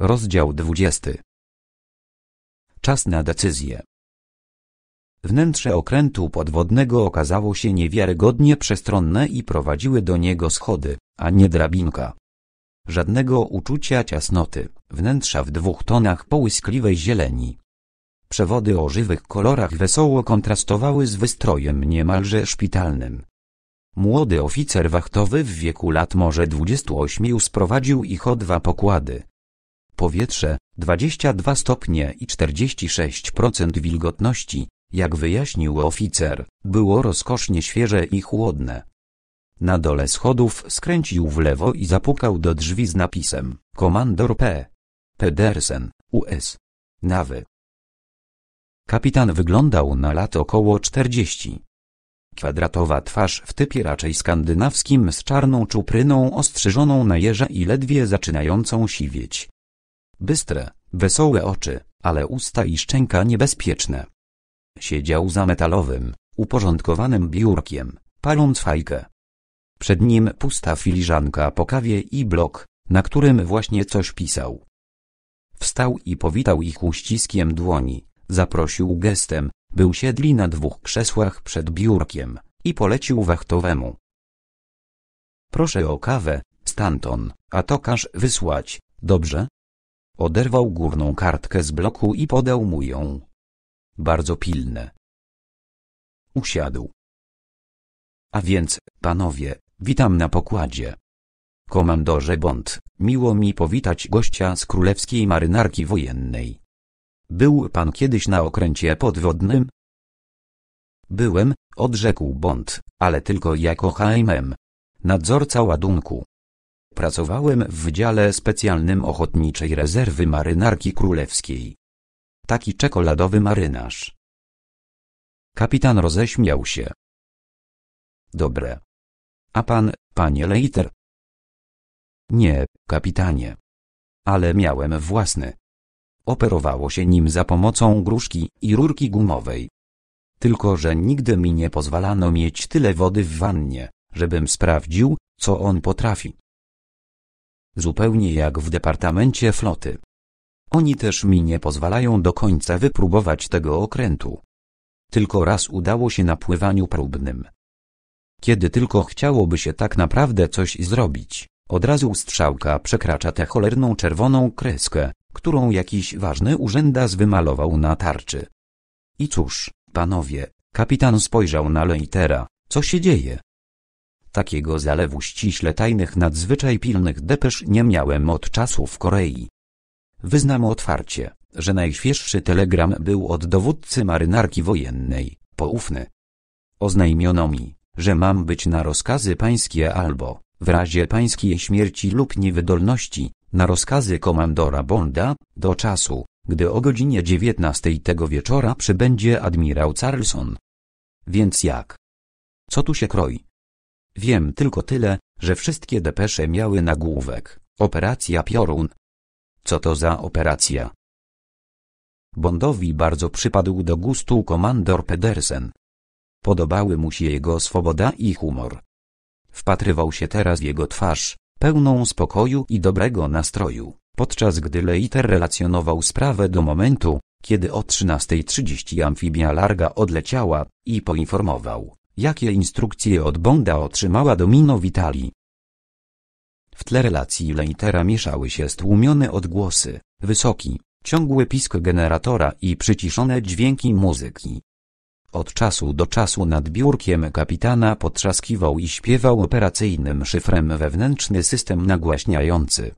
Rozdział 20. Czas na decyzję. Wnętrze okrętu podwodnego okazało się niewiarygodnie przestronne i prowadziły do niego schody, a nie drabinka. Żadnego uczucia ciasnoty, wnętrza w dwóch tonach połyskliwej zieleni. Przewody o żywych kolorach wesoło kontrastowały z wystrojem niemalże szpitalnym. Młody oficer wachtowy w wieku lat może 28 sprowadził ich o dwa pokłady, powietrze 22 stopnie i 46% wilgotności, jak wyjaśnił oficer, było rozkosznie świeże i chłodne. Na dole schodów skręcił w lewo i zapukał do drzwi z napisem Komandor P. Pedersen, US. Nawy. Kapitan wyglądał na lat około 40. Kwadratowa twarz w typie raczej skandynawskim z czarną czupryną ostrzyżoną na jeża i ledwie zaczynającą siwieć. Bystre, wesołe oczy, ale usta i szczęka niebezpieczne. Siedział za metalowym, uporządkowanym biurkiem, paląc fajkę. Przed nim pusta filiżanka po kawie i blok, na którym właśnie coś pisał. Wstał i powitał ich uściskiem dłoni, zaprosił gestem, był siedli na dwóch krzesłach przed biurkiem i polecił wachtowemu. Proszę o kawę, Stanton, a to każ wysłać, dobrze? Oderwał górną kartkę z bloku i podał mu ją. Bardzo pilne. Usiadł. A więc, panowie, witam na pokładzie. Komandorze Bond, miło mi powitać gościa z Królewskiej Marynarki Wojennej. Był pan kiedyś na okręcie podwodnym? Byłem, odrzekł Bond, ale tylko jako HMM. Nadzorca ładunku. Pracowałem w dziale specjalnym Ochotniczej Rezerwy Marynarki Królewskiej. Taki czekoladowy marynarz. Kapitan roześmiał się. Dobre. A pan, panie Leiter? Nie, kapitanie. Ale miałem własny. Operowało się nim za pomocą gruszki i rurki gumowej. Tylko, że nigdy mi nie pozwalano mieć tyle wody w wannie, żebym sprawdził, co on potrafi zupełnie jak w Departamencie Floty. Oni też mi nie pozwalają do końca wypróbować tego okrętu. Tylko raz udało się na pływaniu próbnym. Kiedy tylko chciałoby się tak naprawdę coś zrobić, od razu strzałka przekracza tę cholerną czerwoną kreskę, którą jakiś ważny urzędas wymalował na tarczy. I cóż, panowie, kapitan spojrzał na Leitera, co się dzieje? Takiego zalewu ściśle tajnych nadzwyczaj pilnych depesz nie miałem od czasu w Korei. Wyznam otwarcie, że najświeższy telegram był od dowódcy marynarki wojennej, poufny. Oznajmiono mi, że mam być na rozkazy pańskie albo, w razie pańskiej śmierci lub niewydolności, na rozkazy komandora Bonda, do czasu, gdy o godzinie 19 tego wieczora przybędzie admirał Carlson. Więc jak? Co tu się kroi? Wiem tylko tyle, że wszystkie depesze miały nagłówek. Operacja Piorun. Co to za operacja? Bondowi bardzo przypadł do gustu komandor Pedersen. Podobały mu się jego swoboda i humor. Wpatrywał się teraz w jego twarz, pełną spokoju i dobrego nastroju, podczas gdy Leiter relacjonował sprawę do momentu, kiedy o 13.30 amfibia larga odleciała i poinformował, Jakie instrukcje od Bonda otrzymała Domino Vitali? W tle relacji Leitera mieszały się stłumione odgłosy, wysoki, ciągły pisk generatora i przyciszone dźwięki muzyki. Od czasu do czasu nad biurkiem kapitana potrzaskiwał i śpiewał operacyjnym szyfrem wewnętrzny system nagłaśniający.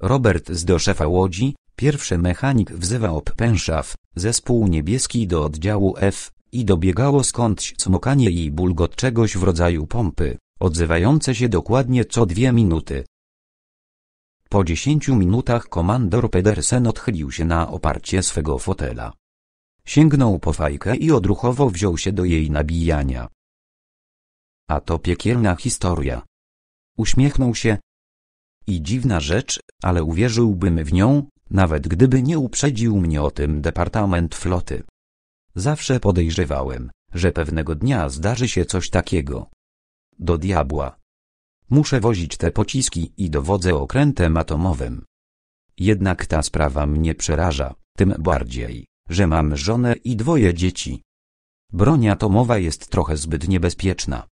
Robert z do szefa łodzi, pierwszy mechanik wzywa Pęszaw, zespół niebieski do oddziału F, i dobiegało skądś cmokanie i bulgot czegoś w rodzaju pompy, odzywające się dokładnie co dwie minuty. Po dziesięciu minutach komandor Pedersen odchylił się na oparcie swego fotela. Sięgnął po fajkę i odruchowo wziął się do jej nabijania. A to piekielna historia. Uśmiechnął się. I dziwna rzecz, ale uwierzyłbym w nią, nawet gdyby nie uprzedził mnie o tym Departament Floty. Zawsze podejrzewałem, że pewnego dnia zdarzy się coś takiego. Do diabła. Muszę wozić te pociski i dowodzę okrętem atomowym. Jednak ta sprawa mnie przeraża, tym bardziej, że mam żonę i dwoje dzieci. Broń atomowa jest trochę zbyt niebezpieczna.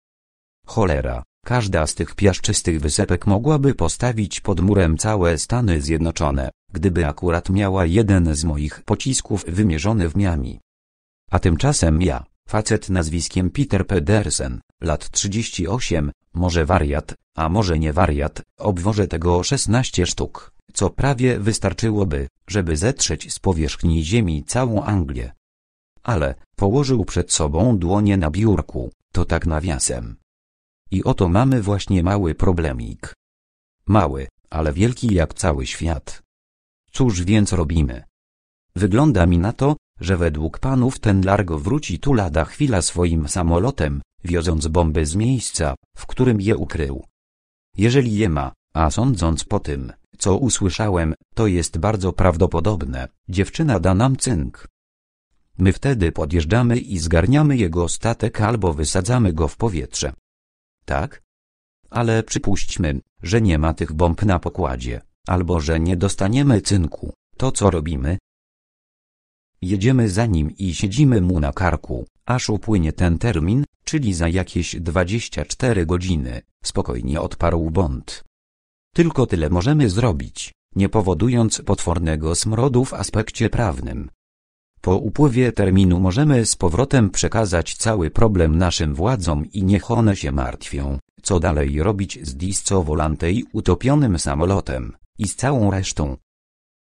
Cholera, każda z tych piaszczystych wysepek mogłaby postawić pod murem całe Stany Zjednoczone, gdyby akurat miała jeden z moich pocisków wymierzony w Miami. A tymczasem ja, facet nazwiskiem Peter Pedersen, lat 38, może wariat, a może nie wariat, obwożę tego 16 sztuk, co prawie wystarczyłoby, żeby zetrzeć z powierzchni ziemi całą Anglię. Ale, położył przed sobą dłonie na biurku, to tak nawiasem. I oto mamy właśnie mały problemik. Mały, ale wielki jak cały świat. Cóż więc robimy? Wygląda mi na to, że według panów ten Largo wróci tu lada chwila swoim samolotem, wioząc bomby z miejsca, w którym je ukrył. Jeżeli je ma, a sądząc po tym, co usłyszałem, to jest bardzo prawdopodobne, dziewczyna da nam cynk. My wtedy podjeżdżamy i zgarniamy jego statek albo wysadzamy go w powietrze. Tak? Ale przypuśćmy, że nie ma tych bomb na pokładzie, albo że nie dostaniemy cynku. To co robimy? jedziemy za nim i siedzimy mu na karku, aż upłynie ten termin, czyli za jakieś 24 godziny, spokojnie odparł Bond. Tylko tyle możemy zrobić, nie powodując potwornego smrodu w aspekcie prawnym. Po upływie terminu możemy z powrotem przekazać cały problem naszym władzom i niech one się martwią, co dalej robić z Disco Volante i utopionym samolotem, i z całą resztą,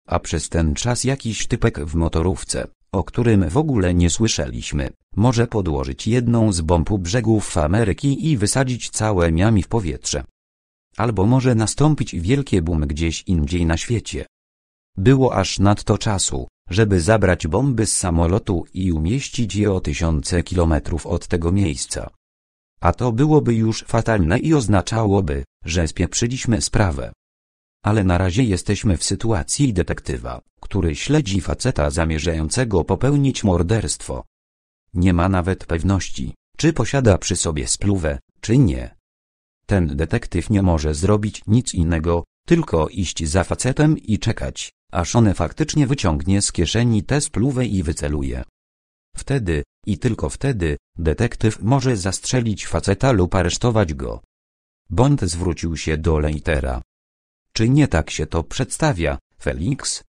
a przez ten czas jakiś typek w motorówce, o którym w ogóle nie słyszeliśmy, może podłożyć jedną z bomb u brzegów Ameryki i wysadzić całe miami w powietrze. Albo może nastąpić wielkie boom gdzieś indziej na świecie. Było aż nadto czasu, żeby zabrać bomby z samolotu i umieścić je o tysiące kilometrów od tego miejsca. A to byłoby już fatalne i oznaczałoby, że spieprzyliśmy sprawę ale na razie jesteśmy w sytuacji detektywa, który śledzi faceta zamierzającego popełnić morderstwo. Nie ma nawet pewności, czy posiada przy sobie spluwę, czy nie. Ten detektyw nie może zrobić nic innego, tylko iść za facetem i czekać, aż on faktycznie wyciągnie z kieszeni tę spluwę i wyceluje. Wtedy, i tylko wtedy, detektyw może zastrzelić faceta lub aresztować go. Bond zwrócił się do Leitera, czy nie tak się to przedstawia, Felix?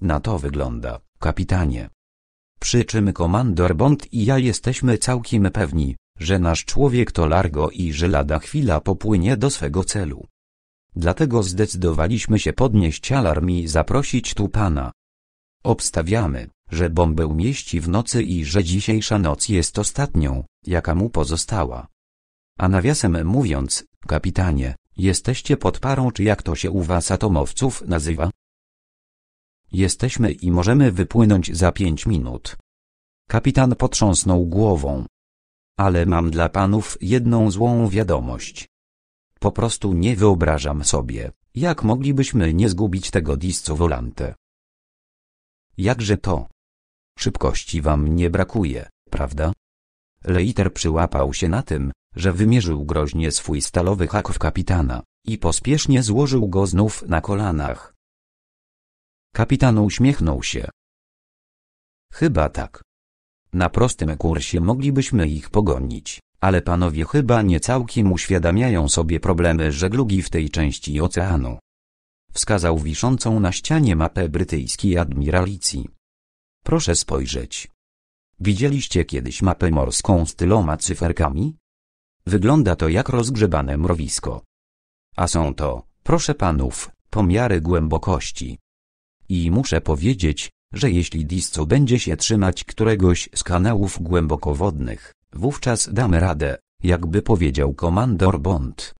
Na to wygląda, kapitanie. Przy czym komandor Bond i ja jesteśmy całkiem pewni, że nasz człowiek to Largo i że lada chwila popłynie do swego celu. Dlatego zdecydowaliśmy się podnieść alarm i zaprosić tu pana. Obstawiamy, że bombę mieści w nocy i że dzisiejsza noc jest ostatnią, jaka mu pozostała. A nawiasem mówiąc, kapitanie, Jesteście pod parą czy jak to się u was atomowców nazywa? Jesteśmy i możemy wypłynąć za pięć minut. Kapitan potrząsnął głową. Ale mam dla panów jedną złą wiadomość. Po prostu nie wyobrażam sobie, jak moglibyśmy nie zgubić tego disco volante. Jakże to? Szybkości wam nie brakuje, prawda? Leiter przyłapał się na tym, że wymierzył groźnie swój stalowy hak w kapitana i pospiesznie złożył go znów na kolanach. Kapitan uśmiechnął się. Chyba tak. Na prostym kursie moglibyśmy ich pogonić, ale panowie chyba nie całkiem uświadamiają sobie problemy żeglugi w tej części oceanu. Wskazał wiszącą na ścianie mapę brytyjskiej admiralicji. Proszę spojrzeć. Widzieliście kiedyś mapę morską z tyloma cyferkami? Wygląda to jak rozgrzebane mrowisko. A są to, proszę panów, pomiary głębokości. I muszę powiedzieć, że jeśli disco będzie się trzymać któregoś z kanałów głębokowodnych, wówczas damy radę, jakby powiedział komandor Bond.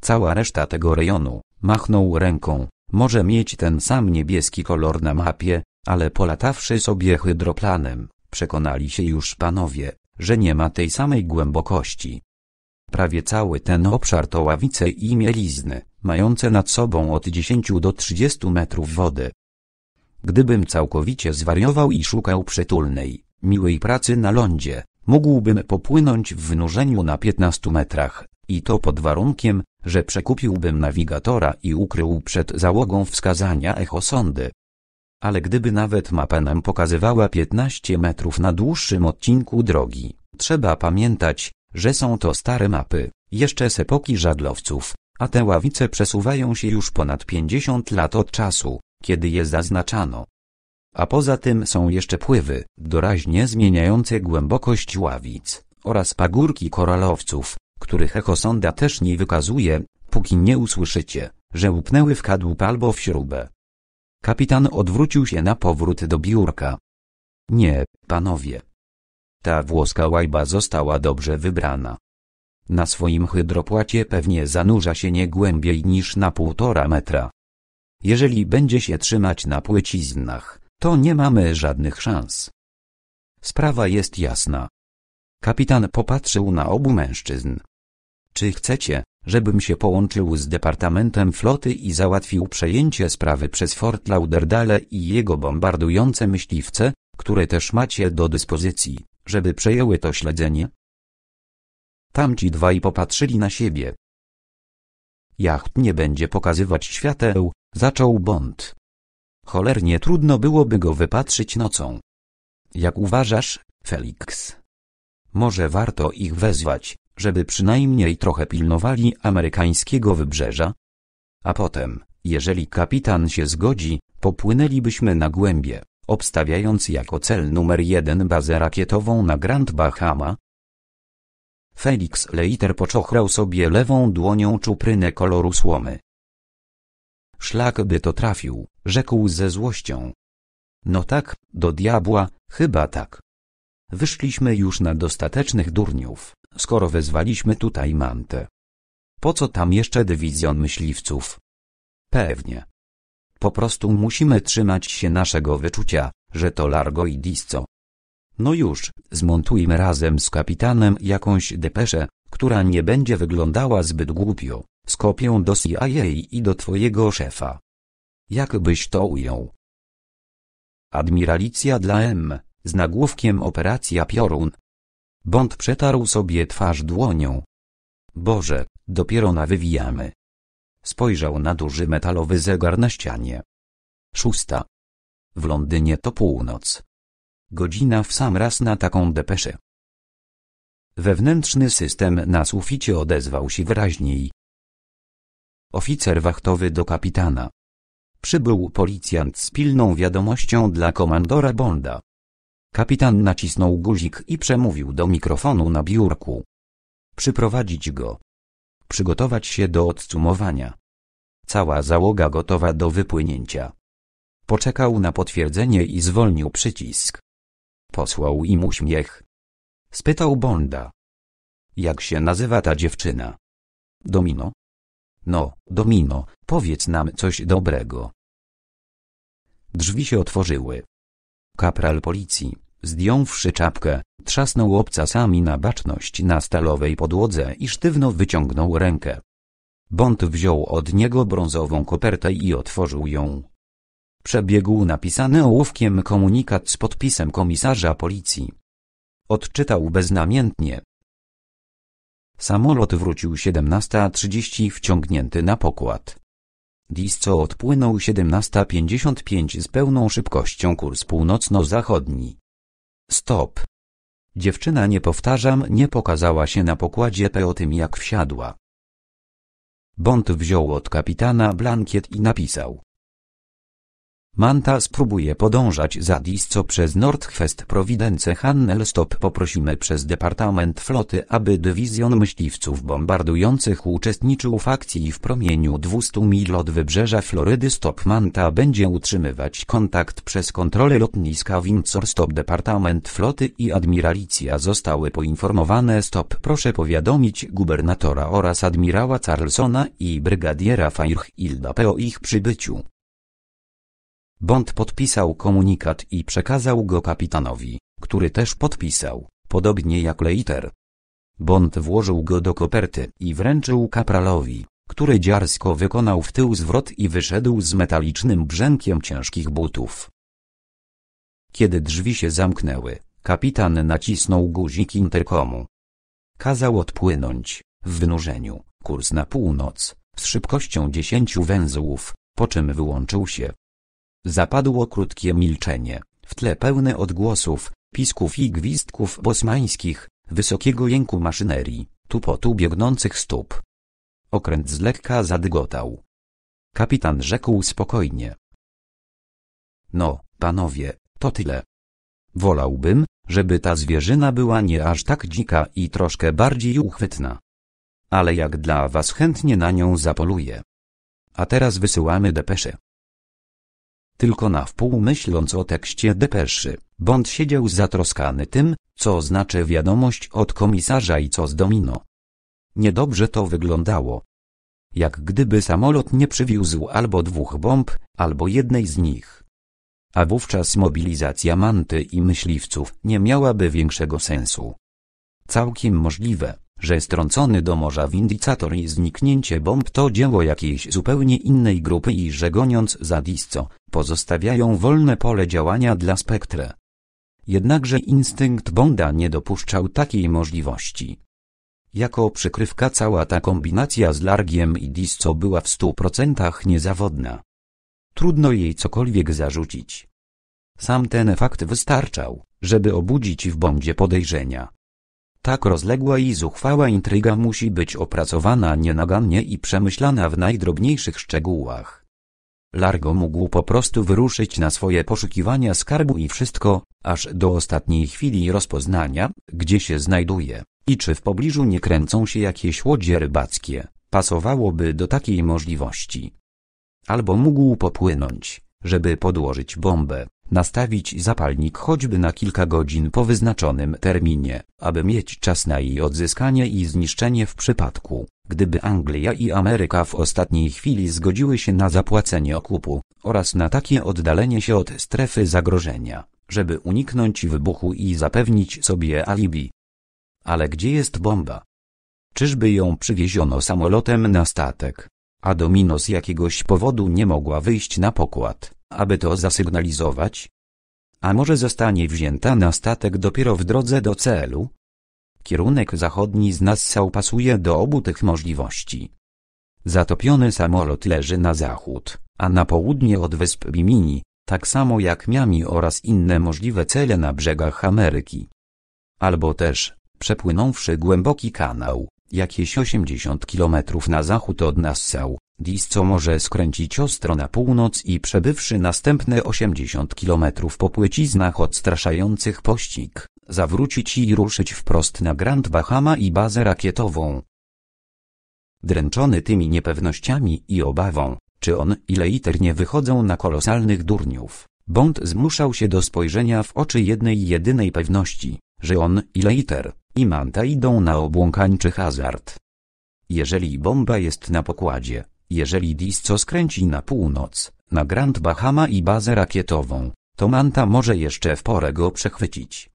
Cała reszta tego rejonu, machnął ręką, może mieć ten sam niebieski kolor na mapie, ale polatawszy sobie hydroplanem, przekonali się już panowie, że nie ma tej samej głębokości. Prawie cały ten obszar to ławice i mielizny, mające nad sobą od 10 do 30 metrów wody. Gdybym całkowicie zwariował i szukał przytulnej, miłej pracy na lądzie, mógłbym popłynąć w wynurzeniu na 15 metrach, i to pod warunkiem, że przekupiłbym nawigatora i ukrył przed załogą wskazania echosondy. Ale gdyby nawet mapenem pokazywała 15 metrów na dłuższym odcinku drogi, trzeba pamiętać, że są to stare mapy, jeszcze z epoki żaglowców, a te ławice przesuwają się już ponad 50 lat od czasu, kiedy je zaznaczano. A poza tym są jeszcze pływy, doraźnie zmieniające głębokość ławic, oraz pagórki koralowców, których echosonda też nie wykazuje, póki nie usłyszycie, że upnęły w kadłub albo w śrubę. Kapitan odwrócił się na powrót do biurka. Nie, panowie, ta włoska łajba została dobrze wybrana. Na swoim hydropłacie pewnie zanurza się nie głębiej niż na półtora metra. Jeżeli będzie się trzymać na płyciznach, to nie mamy żadnych szans. Sprawa jest jasna. Kapitan popatrzył na obu mężczyzn. Czy chcecie, żebym się połączył z Departamentem Floty i załatwił przejęcie sprawy przez Fort Lauderdale i jego bombardujące myśliwce, które też macie do dyspozycji? żeby przejęły to śledzenie? Tamci dwaj popatrzyli na siebie. Jacht nie będzie pokazywać świateł, zaczął Bond. Cholernie trudno byłoby go wypatrzyć nocą. Jak uważasz, Felix? Może warto ich wezwać, żeby przynajmniej trochę pilnowali amerykańskiego wybrzeża? A potem, jeżeli kapitan się zgodzi, popłynęlibyśmy na głębie obstawiając jako cel numer jeden bazę rakietową na Grand Bahama. Felix Leiter poczochrał sobie lewą dłonią czuprynę koloru słomy. Szlak by to trafił, rzekł ze złością. No tak, do diabła, chyba tak. Wyszliśmy już na dostatecznych durniów, skoro wezwaliśmy tutaj mantę. Po co tam jeszcze dywizjon myśliwców? Pewnie. Po prostu musimy trzymać się naszego wyczucia, że to largo i disco. No już, zmontujmy razem z kapitanem jakąś depeszę, która nie będzie wyglądała zbyt głupio, z kopią do CIA i do twojego szefa. Jakbyś to ujął? Admiralicja dla M, z nagłówkiem Operacja Piorun. Bond przetarł sobie twarz dłonią. Boże, dopiero nawywijamy. Spojrzał na duży metalowy zegar na ścianie. Szósta. W Londynie to północ. Godzina w sam raz na taką depeszę. Wewnętrzny system na suficie odezwał się wyraźniej. Oficer wachtowy do kapitana. Przybył policjant z pilną wiadomością dla komandora Bonda. Kapitan nacisnął guzik i przemówił do mikrofonu na biurku. Przyprowadzić go przygotować się do odcumowania. Cała załoga gotowa do wypłynięcia. Poczekał na potwierdzenie i zwolnił przycisk. Posłał im uśmiech. Spytał Bonda. Jak się nazywa ta dziewczyna? Domino? No, Domino, powiedz nam coś dobrego. Drzwi się otworzyły. Kapral policji, Zdjąwszy czapkę, trzasnął obcasami na baczność na stalowej podłodze i sztywno wyciągnął rękę. Bond wziął od niego brązową kopertę i otworzył ją. Przebiegł napisany ołówkiem komunikat z podpisem komisarza policji. Odczytał beznamiętnie. Samolot wrócił 17.30 wciągnięty na pokład. Disco odpłynął 17.55 z pełną szybkością kurs północno-zachodni. Stop. Dziewczyna nie powtarzam nie pokazała się na pokładzie po tym jak wsiadła. Bond wziął od kapitana blankiet i napisał. Manta spróbuje podążać za Disco przez nordchwest Providence Hannel Stop poprosimy przez Departament Floty aby dywizjon myśliwców bombardujących uczestniczył w akcji w promieniu 200 mil od wybrzeża Florydy Stop Manta będzie utrzymywać kontakt przez kontrolę lotniska Windsor Stop Departament Floty i Admiralicja zostały poinformowane Stop proszę powiadomić gubernatora oraz admirała Carlsona i brygadiera Fairchilda P. o ich przybyciu Bond podpisał komunikat i przekazał go kapitanowi, który też podpisał, podobnie jak Leiter. Bond włożył go do koperty i wręczył kapralowi, który dziarsko wykonał w tył zwrot i wyszedł z metalicznym brzękiem ciężkich butów. Kiedy drzwi się zamknęły, kapitan nacisnął guzik interkomu. Kazał odpłynąć, w wynurzeniu, kurs na północ, z szybkością dziesięciu węzłów, po czym wyłączył się. Zapadło krótkie milczenie, w tle pełne odgłosów, pisków i gwizdków bosmańskich, wysokiego jęku maszynerii, tupotu biegnących stóp. Okręt z lekka zadygotał. Kapitan rzekł spokojnie. No, panowie, to tyle. Wolałbym, żeby ta zwierzyna była nie aż tak dzika i troszkę bardziej uchwytna. Ale jak dla was chętnie na nią zapoluję. A teraz wysyłamy depeszę tylko na wpół myśląc o tekście depeszy. Bond siedział zatroskany tym, co znaczy wiadomość od komisarza i co z domino. Niedobrze to wyglądało. Jak gdyby samolot nie przywiózł albo dwóch bomb, albo jednej z nich. A wówczas mobilizacja manty i myśliwców nie miałaby większego sensu. Całkiem możliwe, że strącony do morza windicator i zniknięcie bomb to dzieło jakiejś zupełnie innej grupy i że goniąc za disco, pozostawiają wolne pole działania dla spektre. Jednakże instynkt Bonda nie dopuszczał takiej możliwości. Jako przykrywka cała ta kombinacja z Largiem i Disco była w stu procentach niezawodna. Trudno jej cokolwiek zarzucić. Sam ten fakt wystarczał, żeby obudzić w Bondzie podejrzenia. Tak rozległa i zuchwała intryga musi być opracowana nienagannie i przemyślana w najdrobniejszych szczegółach. Largo mógł po prostu wyruszyć na swoje poszukiwania skarbu i wszystko, aż do ostatniej chwili rozpoznania, gdzie się znajduje, i czy w pobliżu nie kręcą się jakieś łodzie rybackie, pasowałoby do takiej możliwości. Albo mógł popłynąć, żeby podłożyć bombę, nastawić zapalnik choćby na kilka godzin po wyznaczonym terminie, aby mieć czas na jej odzyskanie i zniszczenie w przypadku, gdyby Anglia i Ameryka w ostatniej chwili zgodziły się na zapłacenie okupu oraz na takie oddalenie się od strefy zagrożenia, żeby uniknąć wybuchu i zapewnić sobie alibi. Ale gdzie jest bomba? Czyżby ją przywieziono samolotem na statek, a domino z jakiegoś powodu nie mogła wyjść na pokład? aby to zasygnalizować? A może zostanie wzięta na statek dopiero w drodze do celu? Kierunek zachodni z Nassau pasuje do obu tych możliwości. Zatopiony samolot leży na zachód, a na południe od wysp Bimini, tak samo jak Miami oraz inne możliwe cele na brzegach Ameryki. Albo też, przepłynąwszy głęboki kanał, jakieś 80 km na zachód od Nassau, Disco może skręcić ostro na północ i przebywszy następne 80 km po płyciznach odstraszających pościg, zawrócić i ruszyć wprost na Grand Bahama i bazę rakietową. Dręczony tymi niepewnościami i obawą, czy on i Leiter nie wychodzą na kolosalnych durniów, Bond zmuszał się do spojrzenia w oczy jednej jedynej pewności, że on i Leiter, i Manta idą na obłąkańczy hazard. Jeżeli bomba jest na pokładzie, jeżeli Disco skręci na północ, na Grand Bahama i bazę rakietową, to Manta może jeszcze w porę go przechwycić.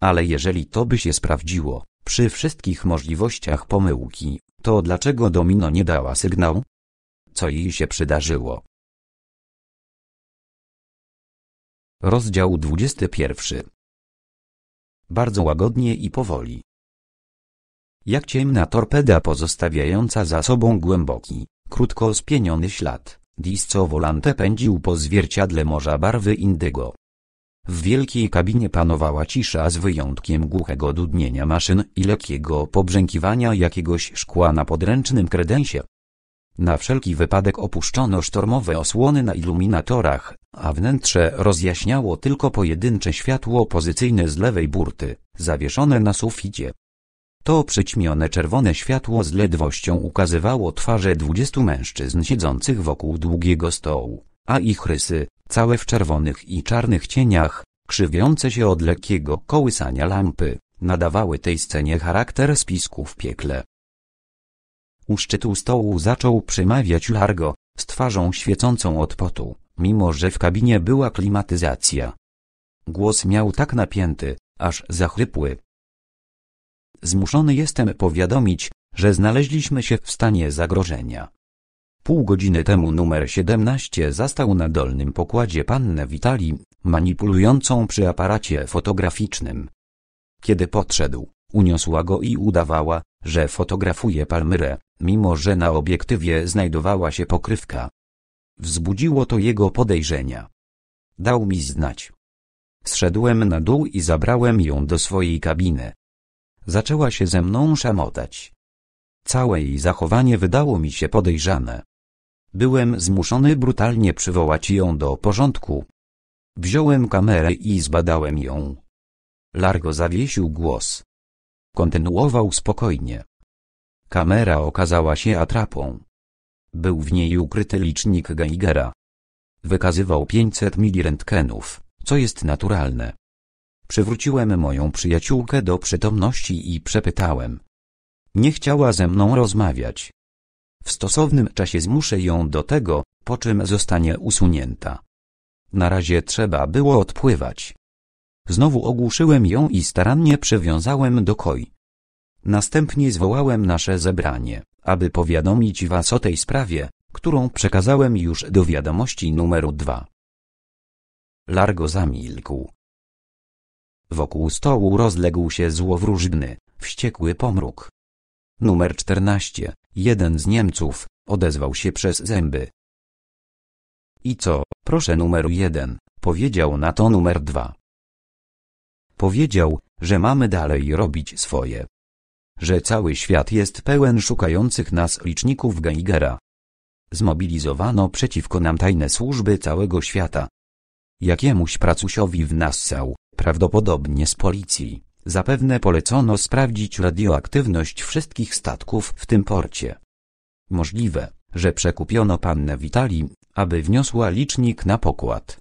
Ale jeżeli to by się sprawdziło, przy wszystkich możliwościach pomyłki, to dlaczego Domino nie dała sygnału? Co jej się przydarzyło? Rozdział 21 bardzo łagodnie i powoli. Jak ciemna torpeda pozostawiająca za sobą głęboki, krótko spieniony ślad, Disco Volante pędził po zwierciadle morza barwy indygo. W wielkiej kabinie panowała cisza z wyjątkiem głuchego dudnienia maszyn i lekkiego pobrzękiwania jakiegoś szkła na podręcznym kredensie. Na wszelki wypadek opuszczono sztormowe osłony na iluminatorach, a wnętrze rozjaśniało tylko pojedyncze światło pozycyjne z lewej burty, zawieszone na suficie. To przyćmione czerwone światło z ledwością ukazywało twarze dwudziestu mężczyzn siedzących wokół długiego stołu, a ich rysy, całe w czerwonych i czarnych cieniach, krzywiące się od lekkiego kołysania lampy, nadawały tej scenie charakter spisku w piekle. U szczytu stołu zaczął przemawiać Largo, z twarzą świecącą od potu, mimo że w kabinie była klimatyzacja. Głos miał tak napięty, aż zachrypły. Zmuszony jestem powiadomić, że znaleźliśmy się w stanie zagrożenia. Pół godziny temu numer 17 zastał na dolnym pokładzie pannę Witali, manipulującą przy aparacie fotograficznym. Kiedy podszedł, uniosła go i udawała, że fotografuje Palmyrę, mimo że na obiektywie znajdowała się pokrywka. Wzbudziło to jego podejrzenia. Dał mi znać. Zszedłem na dół i zabrałem ją do swojej kabiny. Zaczęła się ze mną szamotać. Całe jej zachowanie wydało mi się podejrzane. Byłem zmuszony brutalnie przywołać ją do porządku. Wziąłem kamerę i zbadałem ją. Largo zawiesił głos. Kontynuował spokojnie. Kamera okazała się atrapą. Był w niej ukryty licznik Geigera. Wykazywał 500 milirentgenów, co jest naturalne. Przywróciłem moją przyjaciółkę do przytomności i przepytałem. Nie chciała ze mną rozmawiać. W stosownym czasie zmuszę ją do tego, po czym zostanie usunięta. Na razie trzeba było odpływać. Znowu ogłuszyłem ją i starannie przywiązałem do koi. Następnie zwołałem nasze zebranie, aby powiadomić was o tej sprawie, którą przekazałem już do wiadomości numeru dwa. Largo zamilkł. Wokół stołu rozległ się złowróżbny, wściekły pomruk. Numer czternaście, jeden z Niemców, odezwał się przez zęby. I co, proszę numer jeden, powiedział na to numer dwa. Powiedział, że mamy dalej robić swoje. Że cały świat jest pełen szukających nas liczników Geigera. Zmobilizowano przeciwko nam tajne służby całego świata. Jakiemuś pracusiowi w Nassau, prawdopodobnie z policji, zapewne polecono sprawdzić radioaktywność wszystkich statków w tym porcie. Możliwe, że przekupiono pannę Witali, aby wniosła licznik na pokład.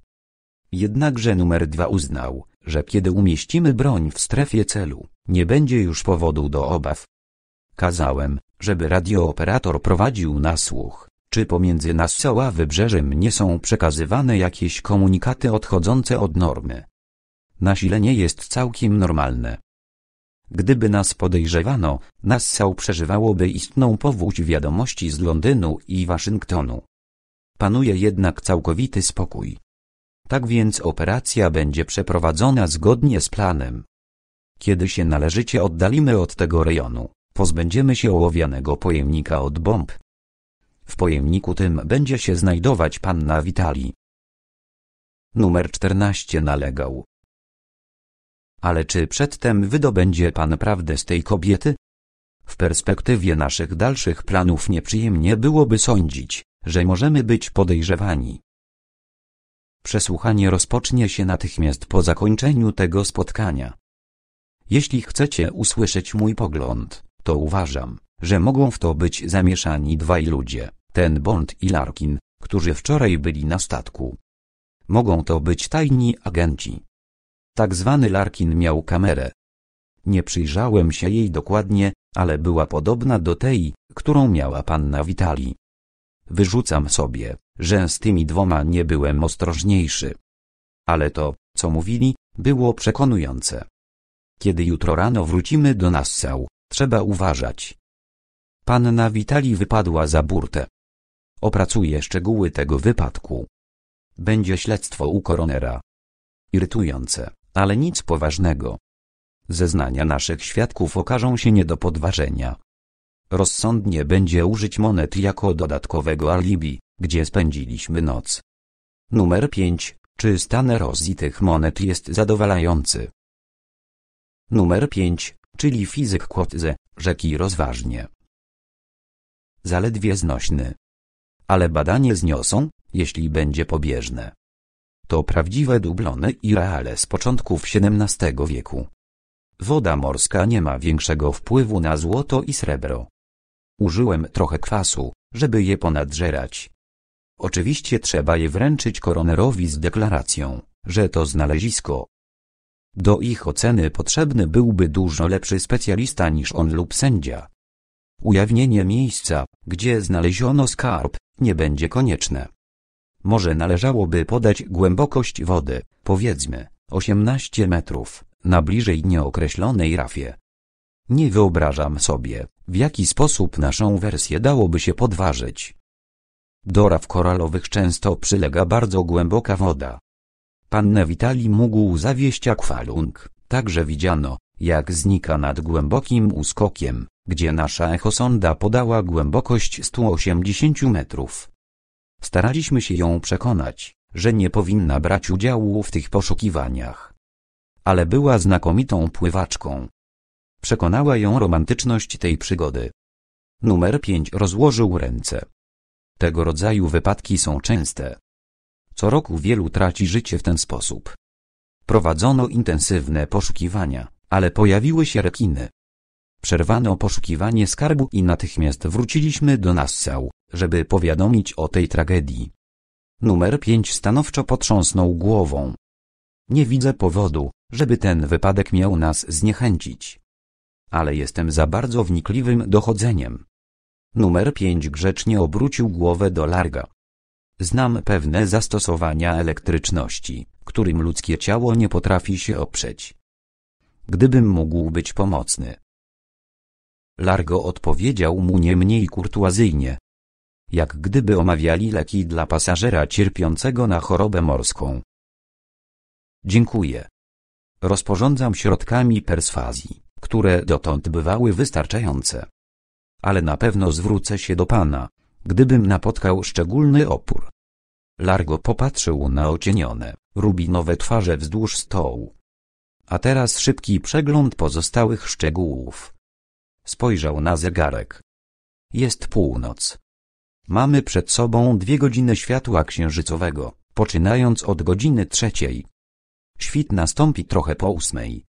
Jednakże numer dwa uznał, że kiedy umieścimy broń w strefie celu, nie będzie już powodu do obaw. Kazałem, żeby radiooperator prowadził nasłuch, czy pomiędzy Nassau a wybrzeżem nie są przekazywane jakieś komunikaty odchodzące od normy. Nasilenie jest całkiem normalne. Gdyby nas podejrzewano, Nassau przeżywałoby istną powódź wiadomości z Londynu i Waszyngtonu. Panuje jednak całkowity spokój. Tak więc operacja będzie przeprowadzona zgodnie z planem. Kiedy się należycie oddalimy od tego rejonu, pozbędziemy się ołowianego pojemnika od bomb. W pojemniku tym będzie się znajdować panna Witali. Numer 14 nalegał. Ale czy przedtem wydobędzie pan prawdę z tej kobiety? W perspektywie naszych dalszych planów nieprzyjemnie byłoby sądzić, że możemy być podejrzewani Przesłuchanie rozpocznie się natychmiast po zakończeniu tego spotkania. Jeśli chcecie usłyszeć mój pogląd, to uważam, że mogą w to być zamieszani dwaj ludzie, ten Bond i Larkin, którzy wczoraj byli na statku. Mogą to być tajni agenci. Tak zwany Larkin miał kamerę. Nie przyjrzałem się jej dokładnie, ale była podobna do tej, którą miała panna Witali. Wyrzucam sobie, że z tymi dwoma nie byłem ostrożniejszy. Ale to, co mówili, było przekonujące. Kiedy jutro rano wrócimy do Nassau, trzeba uważać. Panna Witali wypadła za burtę. Opracuję szczegóły tego wypadku. Będzie śledztwo u koronera. Irytujące, ale nic poważnego. Zeznania naszych świadków okażą się nie do podważenia. Rozsądnie będzie użyć monet jako dodatkowego alibi, gdzie spędziliśmy noc. Numer 5. Czy stan erozji tych monet jest zadowalający? Numer 5, czyli fizyk Kłodze, rzeki rozważnie. Zaledwie znośny. Ale badanie zniosą, jeśli będzie pobieżne. To prawdziwe dublony i reale z początków XVII wieku. Woda morska nie ma większego wpływu na złoto i srebro. Użyłem trochę kwasu, żeby je ponadżerać. Oczywiście trzeba je wręczyć koronerowi z deklaracją, że to znalezisko. Do ich oceny potrzebny byłby dużo lepszy specjalista niż on lub sędzia. Ujawnienie miejsca, gdzie znaleziono skarb, nie będzie konieczne. Może należałoby podać głębokość wody, powiedzmy, 18 metrów, na bliżej nieokreślonej rafie. Nie wyobrażam sobie, w jaki sposób naszą wersję dałoby się podważyć. Do raf koralowych często przylega bardzo głęboka woda. Panne Witali mógł zawieść akwalung, także widziano, jak znika nad głębokim uskokiem, gdzie nasza echosonda podała głębokość 180 metrów. Staraliśmy się ją przekonać, że nie powinna brać udziału w tych poszukiwaniach. Ale była znakomitą pływaczką, Przekonała ją romantyczność tej przygody. Numer 5 rozłożył ręce. Tego rodzaju wypadki są częste. Co roku wielu traci życie w ten sposób. Prowadzono intensywne poszukiwania, ale pojawiły się rekiny. Przerwano poszukiwanie skarbu i natychmiast wróciliśmy do Nassau, żeby powiadomić o tej tragedii. Numer 5 stanowczo potrząsnął głową. Nie widzę powodu, żeby ten wypadek miał nas zniechęcić ale jestem za bardzo wnikliwym dochodzeniem. Numer 5 grzecznie obrócił głowę do larga. Znam pewne zastosowania elektryczności, którym ludzkie ciało nie potrafi się oprzeć. Gdybym mógł być pomocny. Largo odpowiedział mu nie mniej kurtuazyjnie. Jak gdyby omawiali leki dla pasażera cierpiącego na chorobę morską. Dziękuję. Rozporządzam środkami perswazji które dotąd bywały wystarczające. Ale na pewno zwrócę się do pana, gdybym napotkał szczególny opór. Largo popatrzył na ocienione, rubinowe twarze wzdłuż stołu. A teraz szybki przegląd pozostałych szczegółów. Spojrzał na zegarek. Jest północ. Mamy przed sobą dwie godziny światła księżycowego, poczynając od godziny trzeciej. Świt nastąpi trochę po ósmej.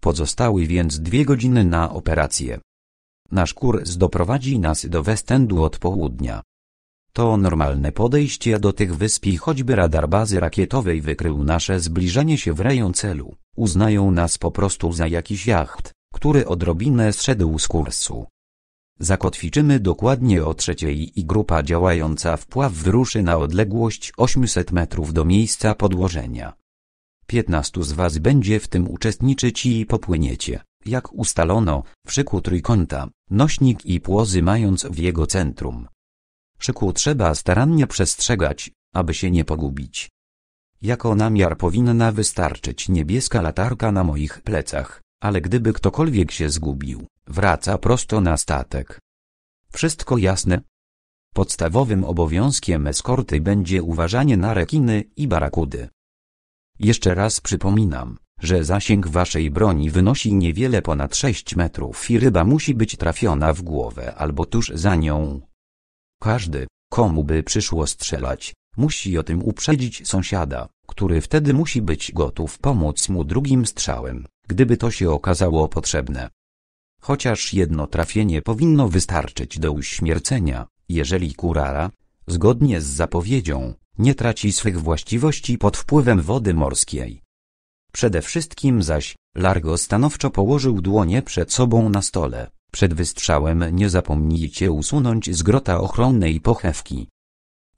Pozostały więc dwie godziny na operację. Nasz kurs doprowadzi nas do Westendu od południa. To normalne podejście do tych wysp i choćby radar bazy rakietowej wykrył nasze zbliżenie się w rejon celu, uznają nas po prostu za jakiś jacht, który odrobinę zszedł z kursu. Zakotwiczymy dokładnie o trzeciej i grupa działająca w pław wyruszy na odległość 800 metrów do miejsca podłożenia. Piętnastu z was będzie w tym uczestniczyć i popłyniecie, jak ustalono, w szyku trójkąta, nośnik i płozy mając w jego centrum. Szyku trzeba starannie przestrzegać, aby się nie pogubić. Jako namiar powinna wystarczyć niebieska latarka na moich plecach, ale gdyby ktokolwiek się zgubił, wraca prosto na statek. Wszystko jasne? Podstawowym obowiązkiem eskorty będzie uważanie na rekiny i barakudy. Jeszcze raz przypominam, że zasięg waszej broni wynosi niewiele ponad 6 metrów i ryba musi być trafiona w głowę albo tuż za nią. Każdy, komu by przyszło strzelać, musi o tym uprzedzić sąsiada, który wtedy musi być gotów pomóc mu drugim strzałem, gdyby to się okazało potrzebne. Chociaż jedno trafienie powinno wystarczyć do uśmiercenia, jeżeli kurara, zgodnie z zapowiedzią, nie traci swych właściwości pod wpływem wody morskiej. Przede wszystkim zaś, Largo stanowczo położył dłonie przed sobą na stole. Przed wystrzałem nie zapomnijcie usunąć z grota ochronnej pochewki.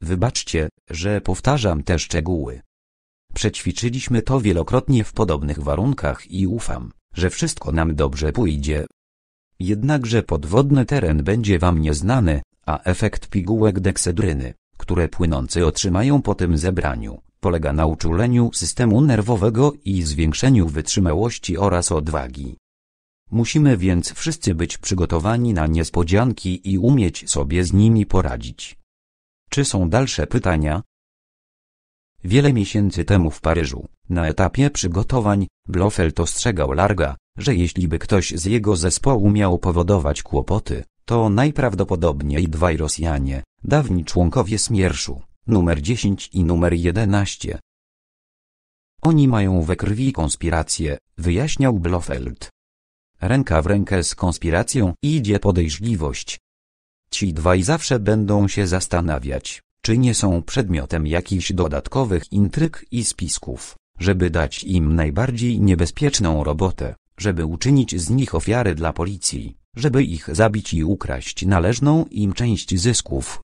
Wybaczcie, że powtarzam te szczegóły. Przećwiczyliśmy to wielokrotnie w podobnych warunkach i ufam, że wszystko nam dobrze pójdzie. Jednakże podwodny teren będzie wam nieznany, a efekt pigułek deksedryny które płynący otrzymają po tym zebraniu, polega na uczuleniu systemu nerwowego i zwiększeniu wytrzymałości oraz odwagi. Musimy więc wszyscy być przygotowani na niespodzianki i umieć sobie z nimi poradzić. Czy są dalsze pytania? Wiele miesięcy temu w Paryżu, na etapie przygotowań, Blofeld ostrzegał Larga, że jeśli by ktoś z jego zespołu miał powodować kłopoty, to najprawdopodobniej dwaj Rosjanie, dawni członkowie Smierszu, numer 10 i numer 11. Oni mają we krwi konspirację, wyjaśniał Blofeld. Ręka w rękę z konspiracją idzie podejrzliwość. Ci dwaj zawsze będą się zastanawiać, czy nie są przedmiotem jakichś dodatkowych intryg i spisków, żeby dać im najbardziej niebezpieczną robotę, żeby uczynić z nich ofiary dla policji żeby ich zabić i ukraść należną im część zysków.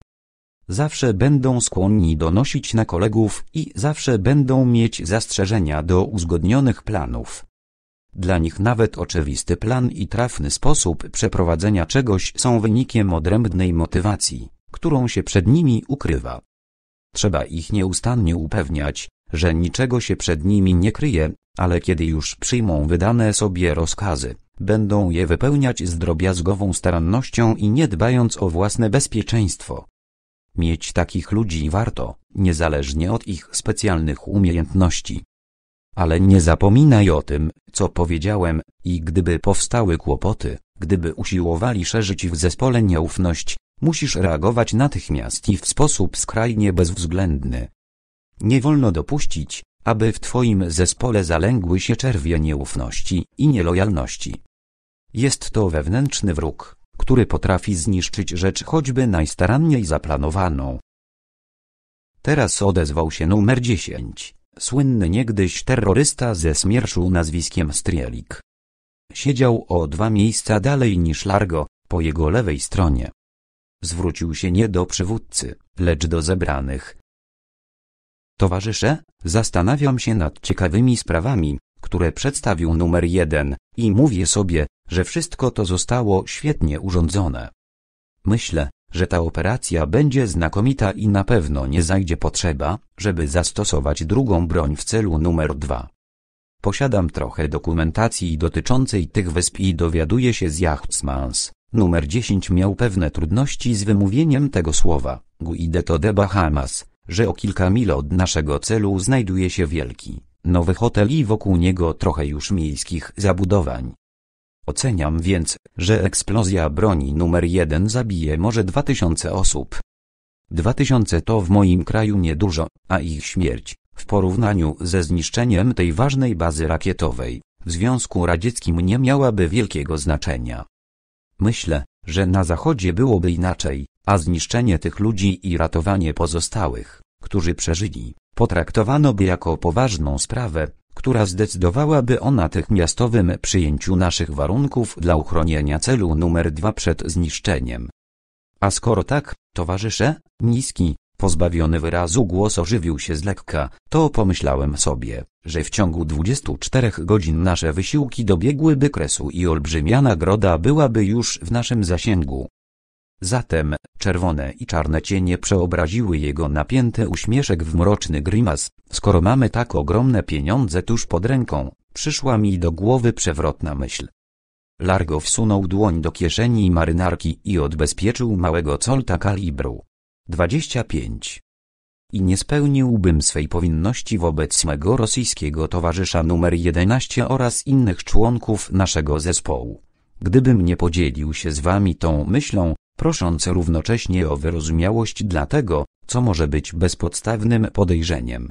Zawsze będą skłonni donosić na kolegów i zawsze będą mieć zastrzeżenia do uzgodnionych planów. Dla nich nawet oczywisty plan i trafny sposób przeprowadzenia czegoś są wynikiem odrębnej motywacji, którą się przed nimi ukrywa. Trzeba ich nieustannie upewniać, że niczego się przed nimi nie kryje, ale kiedy już przyjmą wydane sobie rozkazy, będą je wypełniać z drobiazgową starannością i nie dbając o własne bezpieczeństwo. Mieć takich ludzi warto, niezależnie od ich specjalnych umiejętności. Ale nie zapominaj o tym, co powiedziałem, i gdyby powstały kłopoty, gdyby usiłowali szerzyć w zespole nieufność, musisz reagować natychmiast i w sposób skrajnie bezwzględny. Nie wolno dopuścić, aby w Twoim zespole zalęgły się czerwie nieufności i nielojalności. Jest to wewnętrzny wróg, który potrafi zniszczyć rzecz choćby najstaranniej zaplanowaną. Teraz odezwał się numer 10, słynny niegdyś terrorysta ze Smierszu nazwiskiem Strielik. Siedział o dwa miejsca dalej niż Largo, po jego lewej stronie. Zwrócił się nie do przywódcy, lecz do zebranych, Towarzysze, zastanawiam się nad ciekawymi sprawami, które przedstawił numer jeden, i mówię sobie, że wszystko to zostało świetnie urządzone. Myślę, że ta operacja będzie znakomita i na pewno nie zajdzie potrzeba, żeby zastosować drugą broń w celu numer dwa. Posiadam trochę dokumentacji dotyczącej tych wysp i dowiaduję się z Jachtsmans. Numer 10 miał pewne trudności z wymówieniem tego słowa. Guide to de Bahamas że o kilka mil od naszego celu znajduje się wielki, nowy hotel i wokół niego trochę już miejskich zabudowań. Oceniam więc, że eksplozja broni numer jeden zabije może 2000 osób. 2000 to w moim kraju niedużo, a ich śmierć, w porównaniu ze zniszczeniem tej ważnej bazy rakietowej, w Związku Radzieckim nie miałaby wielkiego znaczenia. Myślę, że na Zachodzie byłoby inaczej a zniszczenie tych ludzi i ratowanie pozostałych, którzy przeżyli, potraktowano by jako poważną sprawę, która zdecydowałaby o natychmiastowym przyjęciu naszych warunków dla uchronienia celu numer dwa przed zniszczeniem. A skoro tak, towarzysze, niski, pozbawiony wyrazu głos ożywił się z lekka, to pomyślałem sobie, że w ciągu 24 godzin nasze wysiłki dobiegłyby kresu i olbrzymia nagroda byłaby już w naszym zasięgu. Zatem, czerwone i czarne cienie przeobraziły jego napięty uśmieszek w mroczny grimas. Skoro mamy tak ogromne pieniądze tuż pod ręką, przyszła mi do głowy przewrotna myśl. Largo wsunął dłoń do kieszeni marynarki i odbezpieczył małego colta kalibru 25. I nie spełniłbym swej powinności wobec mego rosyjskiego towarzysza numer 11 oraz innych członków naszego zespołu. Gdybym nie podzielił się z wami tą myślą, prosząc równocześnie o wyrozumiałość dla tego, co może być bezpodstawnym podejrzeniem.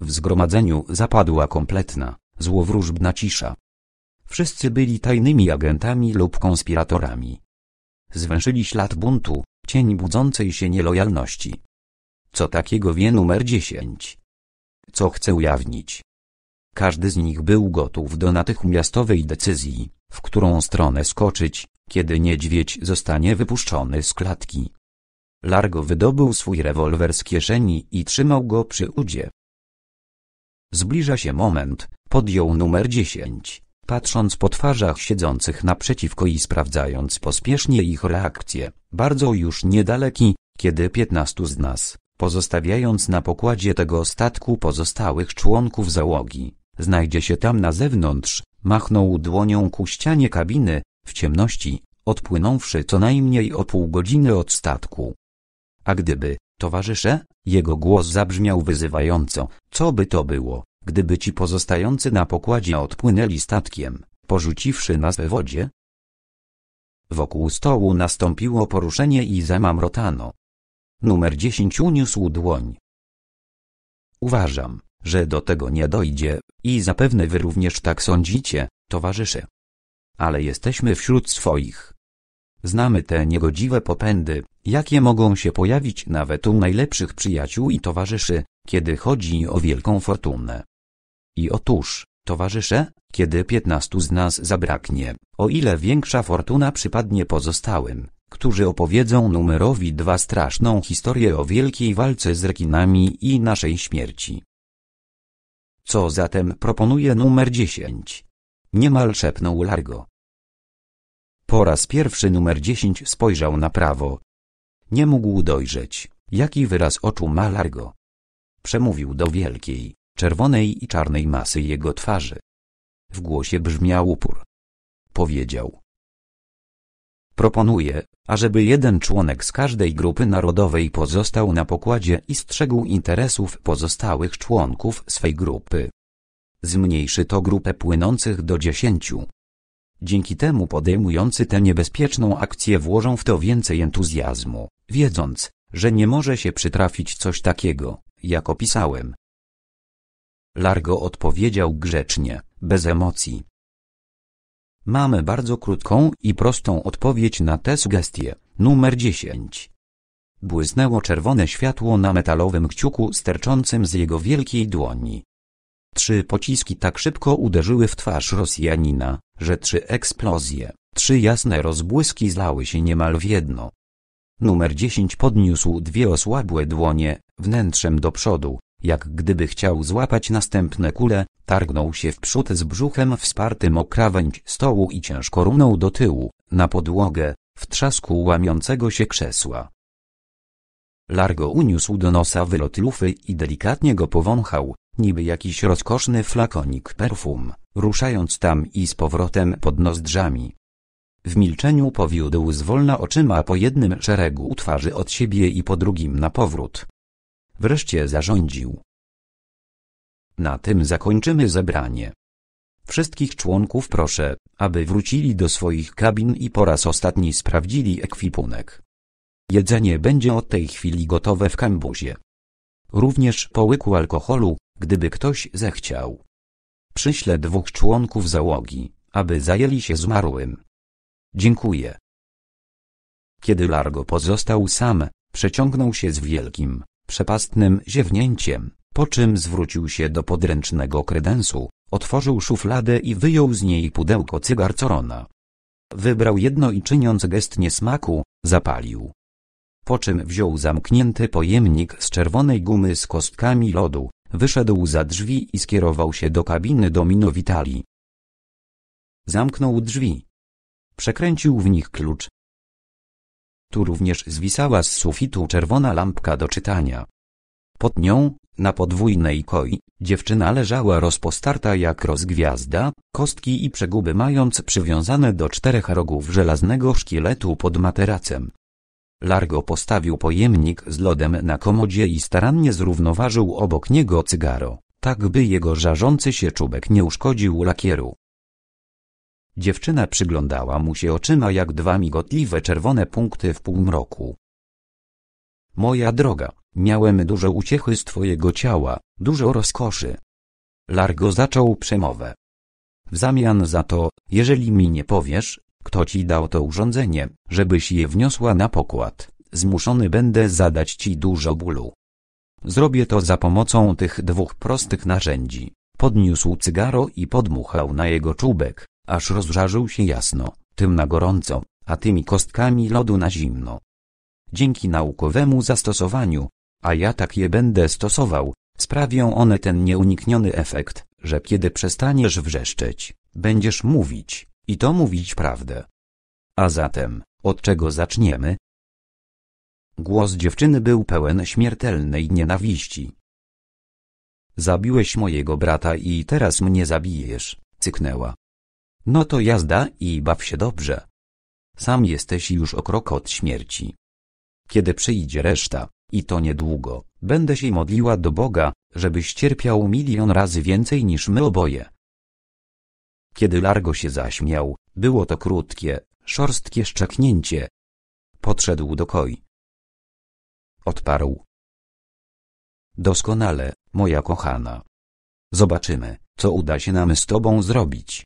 W zgromadzeniu zapadła kompletna, złowróżbna cisza. Wszyscy byli tajnymi agentami lub konspiratorami. Zwęszyli ślad buntu, cień budzącej się nielojalności. Co takiego wie numer 10? Co chce ujawnić? Każdy z nich był gotów do natychmiastowej decyzji, w którą stronę skoczyć, kiedy niedźwiedź zostanie wypuszczony z klatki. Largo wydobył swój rewolwer z kieszeni i trzymał go przy udzie. Zbliża się moment, podjął numer 10, patrząc po twarzach siedzących naprzeciwko i sprawdzając pospiesznie ich reakcje, bardzo już niedaleki, kiedy piętnastu z nas, pozostawiając na pokładzie tego statku pozostałych członków załogi, znajdzie się tam na zewnątrz, machnął dłonią ku ścianie kabiny, w ciemności, odpłynąwszy co najmniej o pół godziny od statku. A gdyby, towarzysze, jego głos zabrzmiał wyzywająco, co by to było, gdyby ci pozostający na pokładzie odpłynęli statkiem, porzuciwszy nas w wodzie? Wokół stołu nastąpiło poruszenie i zamamrotano. Numer dziesięć uniósł dłoń. Uważam, że do tego nie dojdzie, i zapewne wy również tak sądzicie, towarzysze ale jesteśmy wśród swoich. Znamy te niegodziwe popędy, jakie mogą się pojawić nawet u najlepszych przyjaciół i towarzyszy, kiedy chodzi o wielką fortunę. I otóż, towarzysze, kiedy piętnastu z nas zabraknie, o ile większa fortuna przypadnie pozostałym, którzy opowiedzą numerowi dwa straszną historię o wielkiej walce z rekinami i naszej śmierci. Co zatem proponuje numer 10? Niemal szepnął Largo. Po raz pierwszy numer dziesięć spojrzał na prawo. Nie mógł dojrzeć, jaki wyraz oczu ma Largo. Przemówił do wielkiej, czerwonej i czarnej masy jego twarzy. W głosie brzmiał upór. Powiedział. Proponuję, ażeby jeden członek z każdej grupy narodowej pozostał na pokładzie i strzegł interesów pozostałych członków swej grupy zmniejszy to grupę płynących do 10. Dzięki temu podejmujący tę niebezpieczną akcję włożą w to więcej entuzjazmu, wiedząc, że nie może się przytrafić coś takiego, jak opisałem. Largo odpowiedział grzecznie, bez emocji. Mamy bardzo krótką i prostą odpowiedź na tę sugestię, numer 10. Błysnęło czerwone światło na metalowym kciuku sterczącym z jego wielkiej dłoni. Trzy pociski tak szybko uderzyły w twarz Rosjanina, że trzy eksplozje, trzy jasne rozbłyski zlały się niemal w jedno. Numer 10 podniósł dwie osłabłe dłonie, wnętrzem do przodu, jak gdyby chciał złapać następne kule, targnął się w przód z brzuchem wspartym o krawędź stołu i ciężko runął do tyłu, na podłogę, w trzasku łamiącego się krzesła. Largo uniósł do nosa wylot lufy i delikatnie go powąchał, Niby jakiś rozkoszny flakonik perfum, ruszając tam i z powrotem pod nozdrzami. W milczeniu powiódł zwolna oczyma po jednym szeregu twarzy od siebie i po drugim na powrót. Wreszcie zarządził. Na tym zakończymy zebranie. Wszystkich członków proszę, aby wrócili do swoich kabin i po raz ostatni sprawdzili ekwipunek. Jedzenie będzie od tej chwili gotowe w kambuzie. Również po łyku alkoholu, gdyby ktoś zechciał. Przyślę dwóch członków załogi, aby zajęli się zmarłym. Dziękuję. Kiedy Largo pozostał sam, przeciągnął się z wielkim, przepastnym ziewnięciem, po czym zwrócił się do podręcznego kredensu, otworzył szufladę i wyjął z niej pudełko cygar Corona. Wybrał jedno i czyniąc gest niesmaku, zapalił. Po czym wziął zamknięty pojemnik z czerwonej gumy z kostkami lodu, Wyszedł za drzwi i skierował się do kabiny domino Vitali. Zamknął drzwi. Przekręcił w nich klucz. Tu również zwisała z sufitu czerwona lampka do czytania. Pod nią, na podwójnej koi, dziewczyna leżała rozpostarta jak rozgwiazda, kostki i przeguby mając przywiązane do czterech rogów żelaznego szkieletu pod materacem. Largo postawił pojemnik z lodem na komodzie i starannie zrównoważył obok niego cygaro, tak by jego żarzący się czubek nie uszkodził lakieru. Dziewczyna przyglądała mu się oczyma jak dwa migotliwe czerwone punkty w półmroku. Moja droga, miałem dużo uciechy z twojego ciała, dużo rozkoszy. Largo zaczął przemowę. W zamian za to, jeżeli mi nie powiesz, kto ci dał to urządzenie, żebyś je wniosła na pokład? Zmuszony będę zadać ci dużo bólu. Zrobię to za pomocą tych dwóch prostych narzędzi. Podniósł cygaro i podmuchał na jego czubek, aż rozżarzył się jasno, tym na gorąco, a tymi kostkami lodu na zimno. Dzięki naukowemu zastosowaniu, a ja tak je będę stosował, sprawią one ten nieunikniony efekt, że kiedy przestaniesz wrzeszczeć, będziesz mówić i to mówić prawdę. A zatem, od czego zaczniemy? Głos dziewczyny był pełen śmiertelnej nienawiści. Zabiłeś mojego brata i teraz mnie zabijesz, cyknęła. No to jazda i baw się dobrze. Sam jesteś już o krok od śmierci. Kiedy przyjdzie reszta, i to niedługo, będę się modliła do Boga, żebyś cierpiał milion razy więcej niż my oboje. Kiedy Largo się zaśmiał, było to krótkie, szorstkie szczeknięcie. Podszedł do koi. Odparł. Doskonale, moja kochana. Zobaczymy, co uda się nam z tobą zrobić.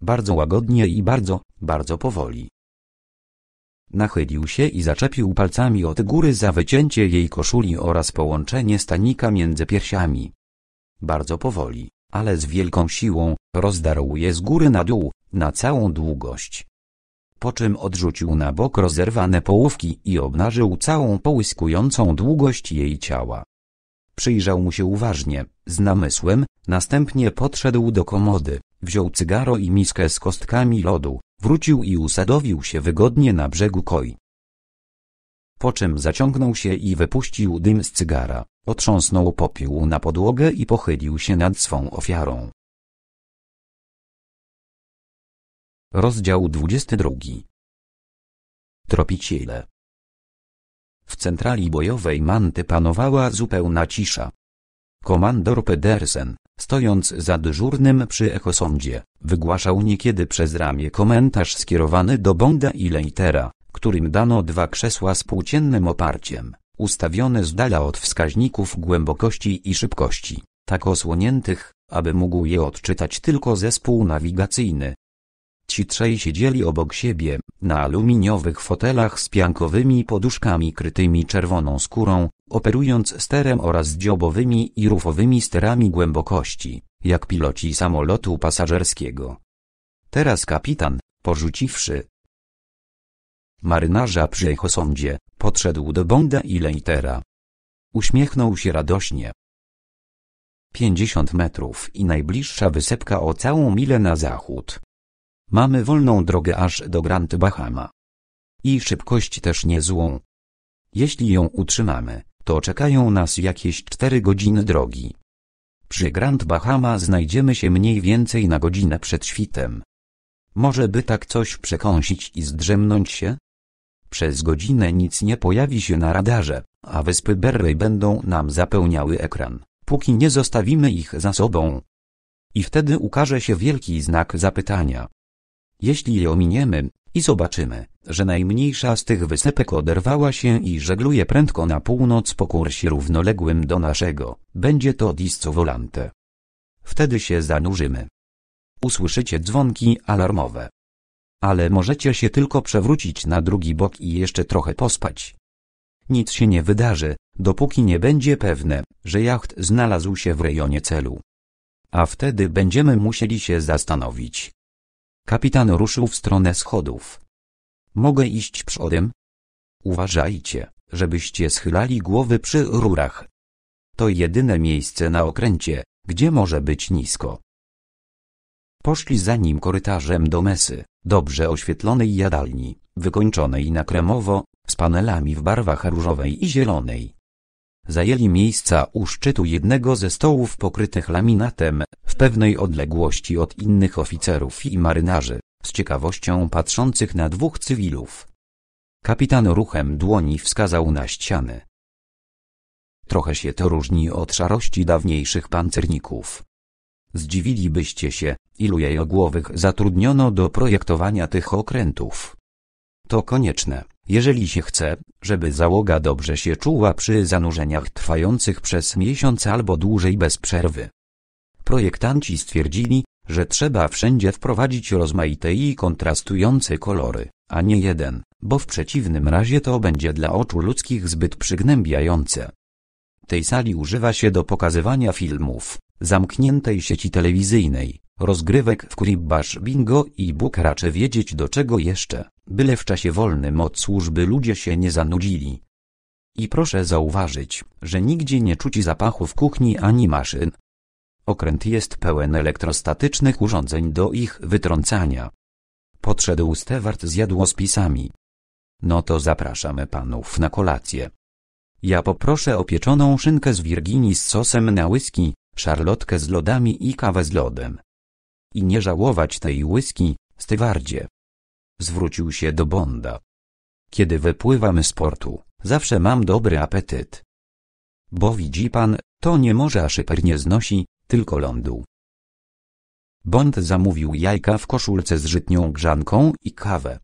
Bardzo łagodnie i bardzo, bardzo powoli. Nachylił się i zaczepił palcami od góry za wycięcie jej koszuli oraz połączenie stanika między piersiami. Bardzo powoli ale z wielką siłą, rozdarł je z góry na dół, na całą długość. Po czym odrzucił na bok rozerwane połówki i obnażył całą połyskującą długość jej ciała. Przyjrzał mu się uważnie, z namysłem, następnie podszedł do komody, wziął cygaro i miskę z kostkami lodu, wrócił i usadowił się wygodnie na brzegu koi. Po czym zaciągnął się i wypuścił dym z cygara. Otrząsnął popiół na podłogę i pochylił się nad swą ofiarą. Rozdział 22 Tropiciele W centrali bojowej Manty panowała zupełna cisza. Komandor Pedersen, stojąc za dyżurnym przy ekosądzie, wygłaszał niekiedy przez ramię komentarz skierowany do Bonda i Leitera, którym dano dwa krzesła z płóciennym oparciem, ustawione z dala od wskaźników głębokości i szybkości, tak osłoniętych, aby mógł je odczytać tylko zespół nawigacyjny. Ci trzej siedzieli obok siebie, na aluminiowych fotelach z piankowymi poduszkami krytymi czerwoną skórą, operując sterem oraz dziobowymi i rufowymi sterami głębokości, jak piloci samolotu pasażerskiego. Teraz kapitan, porzuciwszy marynarza przy echosądzie, Podszedł do Bonda i Leitera. Uśmiechnął się radośnie. Pięćdziesiąt metrów i najbliższa wysepka o całą milę na zachód. Mamy wolną drogę aż do Grand Bahama. I szybkość też niezłą. Jeśli ją utrzymamy, to czekają nas jakieś cztery godziny drogi. Przy Grand Bahama znajdziemy się mniej więcej na godzinę przed świtem. Może by tak coś przekąsić i zdrzemnąć się? Przez godzinę nic nie pojawi się na radarze, a wyspy Berry będą nam zapełniały ekran, póki nie zostawimy ich za sobą. I wtedy ukaże się wielki znak zapytania. Jeśli je ominiemy, i zobaczymy, że najmniejsza z tych wysepek oderwała się i żegluje prędko na północ po kursie równoległym do naszego, będzie to disco volante. Wtedy się zanurzymy. Usłyszycie dzwonki alarmowe. Ale możecie się tylko przewrócić na drugi bok i jeszcze trochę pospać. Nic się nie wydarzy, dopóki nie będzie pewne, że jacht znalazł się w rejonie celu. A wtedy będziemy musieli się zastanowić. Kapitan ruszył w stronę schodów. Mogę iść przodem? Uważajcie, żebyście schylali głowy przy rurach. To jedyne miejsce na okręcie, gdzie może być nisko. Poszli za nim korytarzem do mesy dobrze oświetlonej jadalni, wykończonej na kremowo, z panelami w barwach różowej i zielonej. Zajęli miejsca u szczytu jednego ze stołów pokrytych laminatem, w pewnej odległości od innych oficerów i marynarzy, z ciekawością patrzących na dwóch cywilów. Kapitan ruchem dłoni wskazał na ściany. Trochę się to różni od szarości dawniejszych pancerników. Zdziwilibyście się, ilu jajogłowych zatrudniono do projektowania tych okrętów. To konieczne, jeżeli się chce, żeby załoga dobrze się czuła przy zanurzeniach trwających przez miesiąc albo dłużej bez przerwy. Projektanci stwierdzili, że trzeba wszędzie wprowadzić rozmaite i kontrastujące kolory, a nie jeden, bo w przeciwnym razie to będzie dla oczu ludzkich zbyt przygnębiające. Tej sali używa się do pokazywania filmów, zamkniętej sieci telewizyjnej, rozgrywek w Kuribasz Bingo i Bóg raczy wiedzieć do czego jeszcze, byle w czasie wolnym od służby ludzie się nie zanudzili. I proszę zauważyć, że nigdzie nie czuć zapachu w kuchni ani maszyn. Okręt jest pełen elektrostatycznych urządzeń do ich wytrącania. Podszedł Stewart zjadło z pisami. No to zapraszamy panów na kolację. Ja poproszę o pieczoną szynkę z Wirginii z sosem na whisky, szarlotkę z lodami i kawę z lodem. I nie żałować tej łyski, Stywardzie. Zwrócił się do Bonda. Kiedy wypływamy z portu, zawsze mam dobry apetyt. Bo widzi pan, to nie morza szyper nie znosi, tylko lądu. Bond zamówił jajka w koszulce z żytnią grzanką i kawę.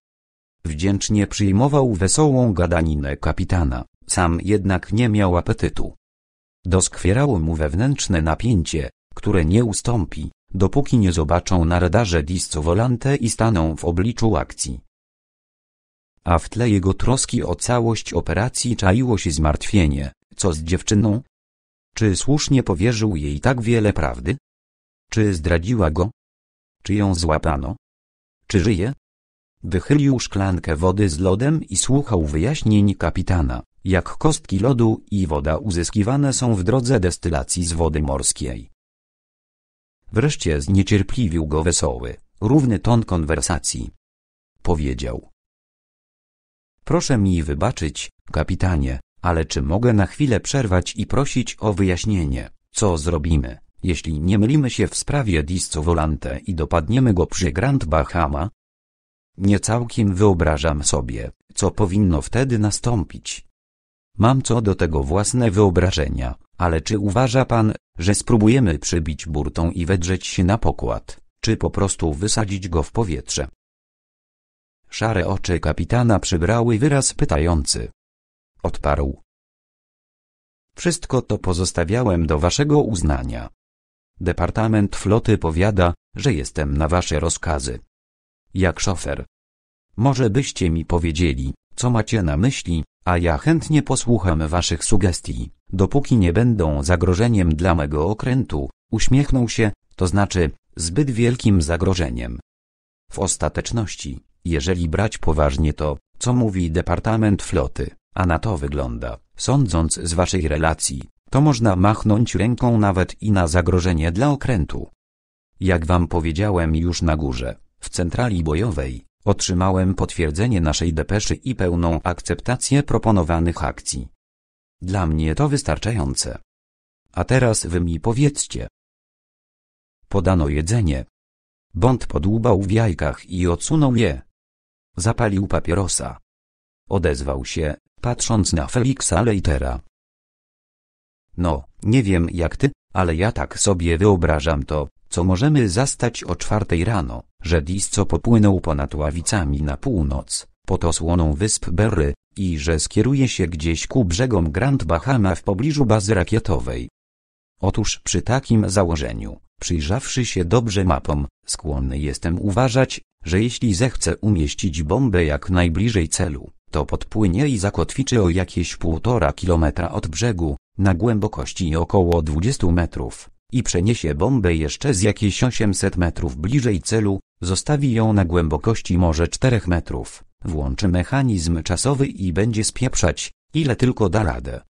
Wdzięcznie przyjmował wesołą gadaninę kapitana, sam jednak nie miał apetytu. Doskwierało mu wewnętrzne napięcie, które nie ustąpi, dopóki nie zobaczą na radarze disco volante i staną w obliczu akcji. A w tle jego troski o całość operacji czaiło się zmartwienie, co z dziewczyną? Czy słusznie powierzył jej tak wiele prawdy? Czy zdradziła go? Czy ją złapano? Czy żyje? Wychylił szklankę wody z lodem i słuchał wyjaśnień kapitana jak kostki lodu i woda uzyskiwane są w drodze destylacji z wody morskiej. Wreszcie zniecierpliwił go wesoły, równy ton konwersacji. Powiedział. Proszę mi wybaczyć, kapitanie, ale czy mogę na chwilę przerwać i prosić o wyjaśnienie, co zrobimy, jeśli nie mylimy się w sprawie Disco Volante i dopadniemy go przy Grand Bahama? Nie całkiem wyobrażam sobie, co powinno wtedy nastąpić. Mam co do tego własne wyobrażenia, ale czy uważa pan, że spróbujemy przybić burtą i wedrzeć się na pokład, czy po prostu wysadzić go w powietrze? Szare oczy kapitana przybrały wyraz pytający. Odparł. Wszystko to pozostawiałem do waszego uznania. Departament floty powiada, że jestem na wasze rozkazy. Jak szofer. Może byście mi powiedzieli, co macie na myśli, a ja chętnie posłucham waszych sugestii, dopóki nie będą zagrożeniem dla mego okrętu, uśmiechnął się, to znaczy, zbyt wielkim zagrożeniem. W ostateczności, jeżeli brać poważnie to, co mówi Departament Floty, a na to wygląda, sądząc z waszych relacji, to można machnąć ręką nawet i na zagrożenie dla okrętu. Jak wam powiedziałem już na górze, w centrali bojowej, Otrzymałem potwierdzenie naszej depeszy i pełną akceptację proponowanych akcji. Dla mnie to wystarczające. A teraz wy mi powiedzcie. Podano jedzenie. Bond podłubał w jajkach i odsunął je. Zapalił papierosa. Odezwał się, patrząc na Felixa Leitera. No, nie wiem jak ty, ale ja tak sobie wyobrażam to, co możemy zastać o czwartej rano, że Disco popłynął ponad ławicami na północ, pod osłoną wysp Berry, i że skieruje się gdzieś ku brzegom Grand Bahama w pobliżu bazy rakietowej. Otóż przy takim założeniu, przyjrzawszy się dobrze mapom, skłonny jestem uważać, że jeśli zechce umieścić bombę jak najbliżej celu, to podpłynie i zakotwiczy o jakieś półtora kilometra od brzegu, na głębokości około 20 metrów i przeniesie bombę jeszcze z jakieś 800 metrów bliżej celu, zostawi ją na głębokości może 4 metrów, włączy mechanizm czasowy i będzie spieprzać, ile tylko da radę.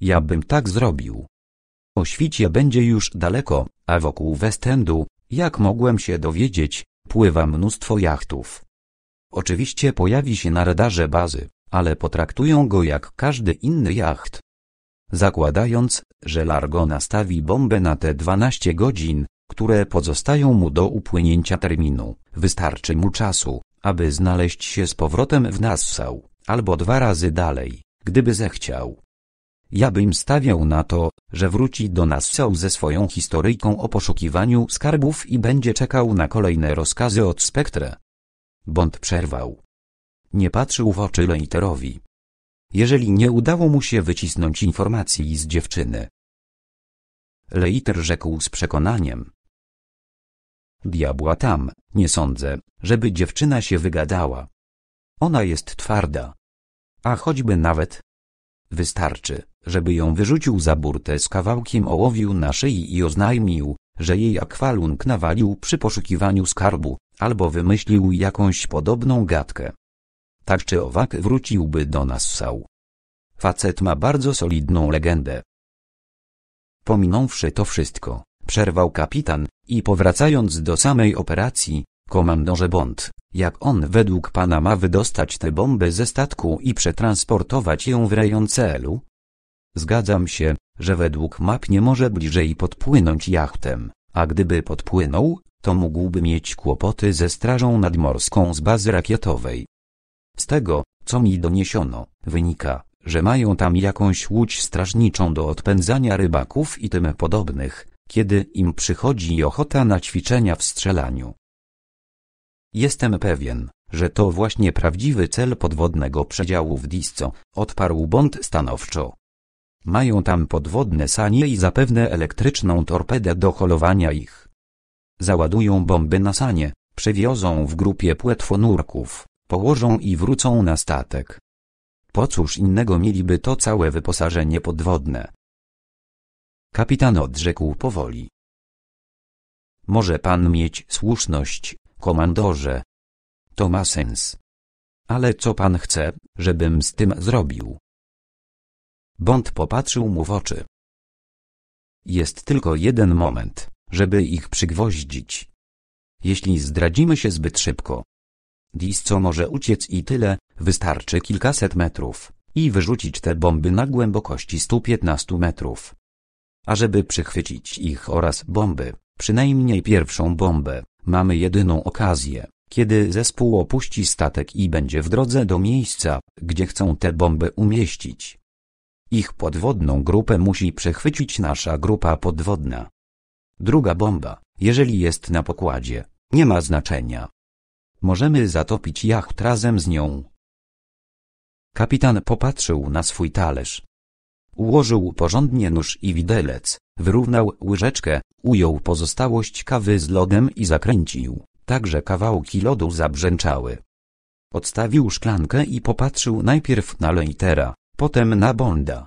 Ja bym tak zrobił. O świcie będzie już daleko, a wokół Westendu, jak mogłem się dowiedzieć, pływa mnóstwo jachtów. Oczywiście pojawi się na radarze bazy, ale potraktują go jak każdy inny jacht, zakładając, że Largo nastawi bombę na te 12 godzin, które pozostają mu do upłynięcia terminu. Wystarczy mu czasu, aby znaleźć się z powrotem w Nassau, albo dwa razy dalej, gdyby zechciał. Ja bym stawiał na to, że wróci do Nassau ze swoją historyjką o poszukiwaniu skarbów i będzie czekał na kolejne rozkazy od Spektre. Bond przerwał. Nie patrzył w oczy Leiterowi jeżeli nie udało mu się wycisnąć informacji z dziewczyny. Leiter rzekł z przekonaniem. Diabła tam, nie sądzę, żeby dziewczyna się wygadała. Ona jest twarda. A choćby nawet. Wystarczy, żeby ją wyrzucił za burtę z kawałkiem ołowiu na szyi i oznajmił, że jej akwalunk nawalił przy poszukiwaniu skarbu, albo wymyślił jakąś podobną gadkę tak czy owak wróciłby do nas sał. Facet ma bardzo solidną legendę. Pominąwszy to wszystko, przerwał kapitan, i powracając do samej operacji, komandorze Bond, jak on według pana ma wydostać tę bombę ze statku i przetransportować ją w rejon celu? Zgadzam się, że według map nie może bliżej podpłynąć jachtem, a gdyby podpłynął, to mógłby mieć kłopoty ze strażą nadmorską z bazy rakietowej. Z tego, co mi doniesiono, wynika, że mają tam jakąś łódź strażniczą do odpędzania rybaków i tym podobnych, kiedy im przychodzi ochota na ćwiczenia w strzelaniu. Jestem pewien, że to właśnie prawdziwy cel podwodnego przedziału w Disco, odparł Bond stanowczo. Mają tam podwodne sanie i zapewne elektryczną torpedę do holowania ich. Załadują bomby na sanie, przewiozą w grupie płetwonurków, położą i wrócą na statek. Po cóż innego mieliby to całe wyposażenie podwodne? Kapitan odrzekł powoli. Może pan mieć słuszność, komandorze. To ma sens. Ale co pan chce, żebym z tym zrobił? Bond popatrzył mu w oczy. Jest tylko jeden moment, żeby ich przygwoździć. Jeśli zdradzimy się zbyt szybko, Disco może uciec i tyle, wystarczy kilkaset metrów, i wyrzucić te bomby na głębokości 115 metrów. A żeby przychwycić ich oraz bomby, przynajmniej pierwszą bombę, mamy jedyną okazję, kiedy zespół opuści statek i będzie w drodze do miejsca, gdzie chcą te bomby umieścić. Ich podwodną grupę musi przechwycić nasza grupa podwodna. Druga bomba, jeżeli jest na pokładzie, nie ma znaczenia, Możemy zatopić jacht razem z nią. Kapitan popatrzył na swój talerz. Ułożył porządnie nóż i widelec, wyrównał łyżeczkę, ujął pozostałość kawy z lodem i zakręcił, tak że kawałki lodu zabrzęczały. Odstawił szklankę i popatrzył najpierw na Leitera, potem na Bonda.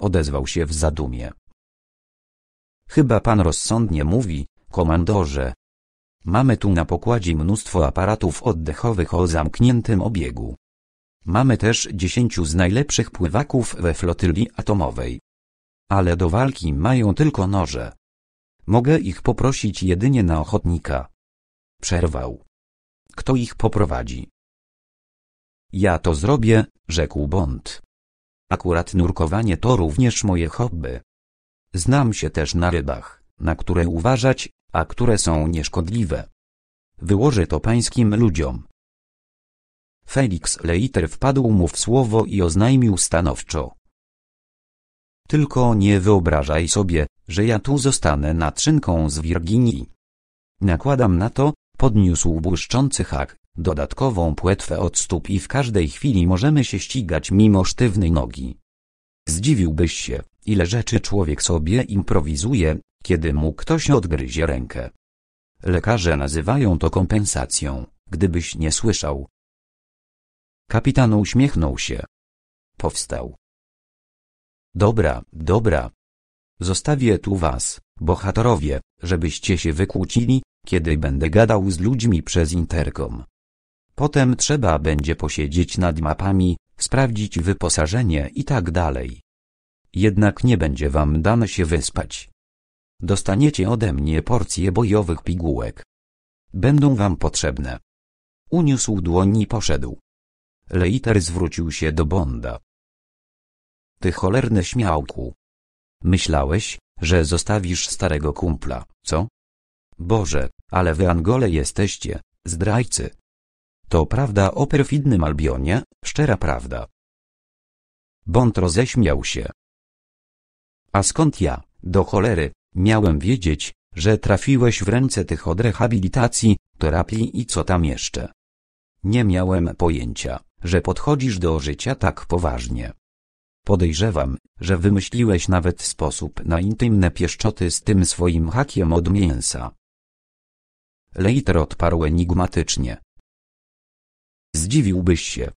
Odezwał się w zadumie. Chyba pan rozsądnie mówi, komandorze, Mamy tu na pokładzie mnóstwo aparatów oddechowych o zamkniętym obiegu. Mamy też dziesięciu z najlepszych pływaków we flotyli atomowej. Ale do walki mają tylko noże. Mogę ich poprosić jedynie na ochotnika. Przerwał. Kto ich poprowadzi? Ja to zrobię, rzekł Bond. Akurat nurkowanie to również moje hobby. Znam się też na rybach, na które uważać, a które są nieszkodliwe. Wyłoży to pańskim ludziom. Felix Leiter wpadł mu w słowo i oznajmił stanowczo. Tylko nie wyobrażaj sobie, że ja tu zostanę natrzynką z Wirginii. Nakładam na to, podniósł błyszczący hak, dodatkową płetwę od stóp i w każdej chwili możemy się ścigać mimo sztywnej nogi. Zdziwiłbyś się, Ile rzeczy człowiek sobie improwizuje, kiedy mu ktoś odgryzie rękę. Lekarze nazywają to kompensacją, gdybyś nie słyszał. Kapitan uśmiechnął się. Powstał. Dobra, dobra. Zostawię tu was, bohaterowie, żebyście się wykłócili, kiedy będę gadał z ludźmi przez interkom. Potem trzeba będzie posiedzieć nad mapami, sprawdzić wyposażenie i tak dalej jednak nie będzie wam dane się wyspać. Dostaniecie ode mnie porcję bojowych pigułek. Będą wam potrzebne. Uniósł dłoń i poszedł. Leiter zwrócił się do Bonda. Ty cholerny śmiałku. Myślałeś, że zostawisz starego kumpla, co? Boże, ale wy Angole jesteście, zdrajcy. To prawda o perfidnym Albionie, szczera prawda. Bond roześmiał się. A skąd ja, do cholery, miałem wiedzieć, że trafiłeś w ręce tych od rehabilitacji, terapii i co tam jeszcze? Nie miałem pojęcia, że podchodzisz do życia tak poważnie. Podejrzewam, że wymyśliłeś nawet sposób na intymne pieszczoty z tym swoim hakiem od mięsa. Leiter odparł enigmatycznie. Zdziwiłbyś się.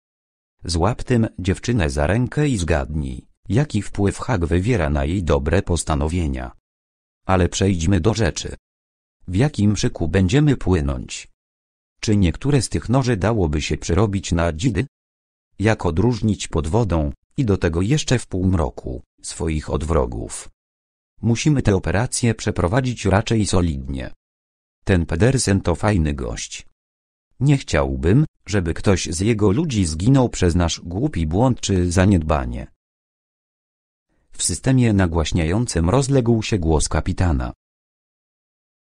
Złap tym dziewczynę za rękę i zgadnij, jaki wpływ Hak wywiera na jej dobre postanowienia. Ale przejdźmy do rzeczy. W jakim szyku będziemy płynąć? Czy niektóre z tych noży dałoby się przerobić na dzidy? Jak odróżnić pod wodą, i do tego jeszcze w półmroku, swoich odwrogów? Musimy te operacje przeprowadzić raczej solidnie. Ten Pedersen to fajny gość. Nie chciałbym, żeby ktoś z jego ludzi zginął przez nasz głupi błąd czy zaniedbanie. W systemie nagłaśniającym rozległ się głos kapitana.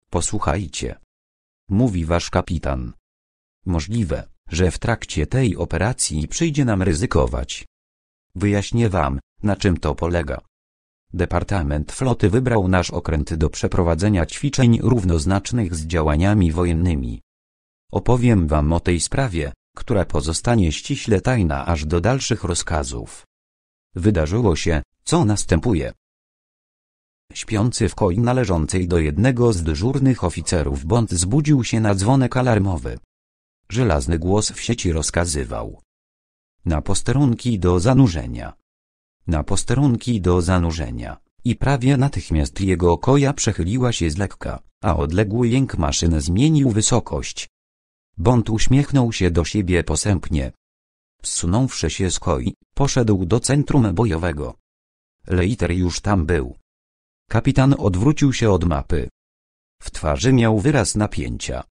Posłuchajcie. Mówi wasz kapitan. Możliwe, że w trakcie tej operacji przyjdzie nam ryzykować. Wyjaśnię wam, na czym to polega. Departament Floty wybrał nasz okręt do przeprowadzenia ćwiczeń równoznacznych z działaniami wojennymi. Opowiem wam o tej sprawie, która pozostanie ściśle tajna aż do dalszych rozkazów. Wydarzyło się, co następuje. Śpiący w koi należącej do jednego z dyżurnych oficerów Bond zbudził się na dzwonek alarmowy. Żelazny głos w sieci rozkazywał. Na posterunki do zanurzenia. Na posterunki do zanurzenia. I prawie natychmiast jego koja przechyliła się z lekka, a odległy jęk maszyny zmienił wysokość. Bond uśmiechnął się do siebie posępnie, Wsunąwszy się z koi, poszedł do centrum bojowego. Leiter już tam był. Kapitan odwrócił się od mapy. W twarzy miał wyraz napięcia.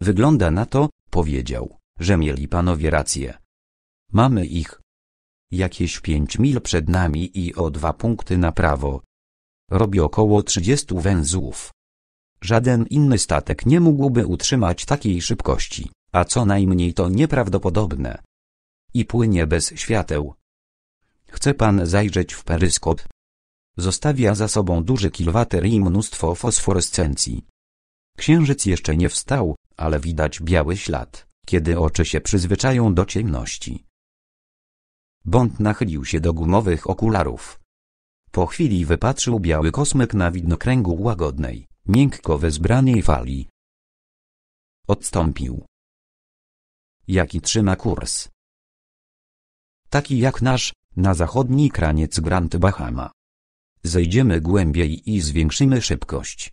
Wygląda na to, powiedział, że mieli panowie rację. Mamy ich. Jakieś pięć mil przed nami i o dwa punkty na prawo. Robi około trzydziestu węzłów. Żaden inny statek nie mógłby utrzymać takiej szybkości a co najmniej to nieprawdopodobne, i płynie bez świateł. Chce pan zajrzeć w peryskop? Zostawia za sobą duży kilwater i mnóstwo fosforescencji. Księżyc jeszcze nie wstał, ale widać biały ślad, kiedy oczy się przyzwyczają do ciemności. Bond nachylił się do gumowych okularów. Po chwili wypatrzył biały kosmyk na widnokręgu łagodnej, miękko wezbranej fali. Odstąpił jaki trzyma kurs. Taki jak nasz, na zachodni kraniec Grand Bahama. Zejdziemy głębiej i zwiększymy szybkość.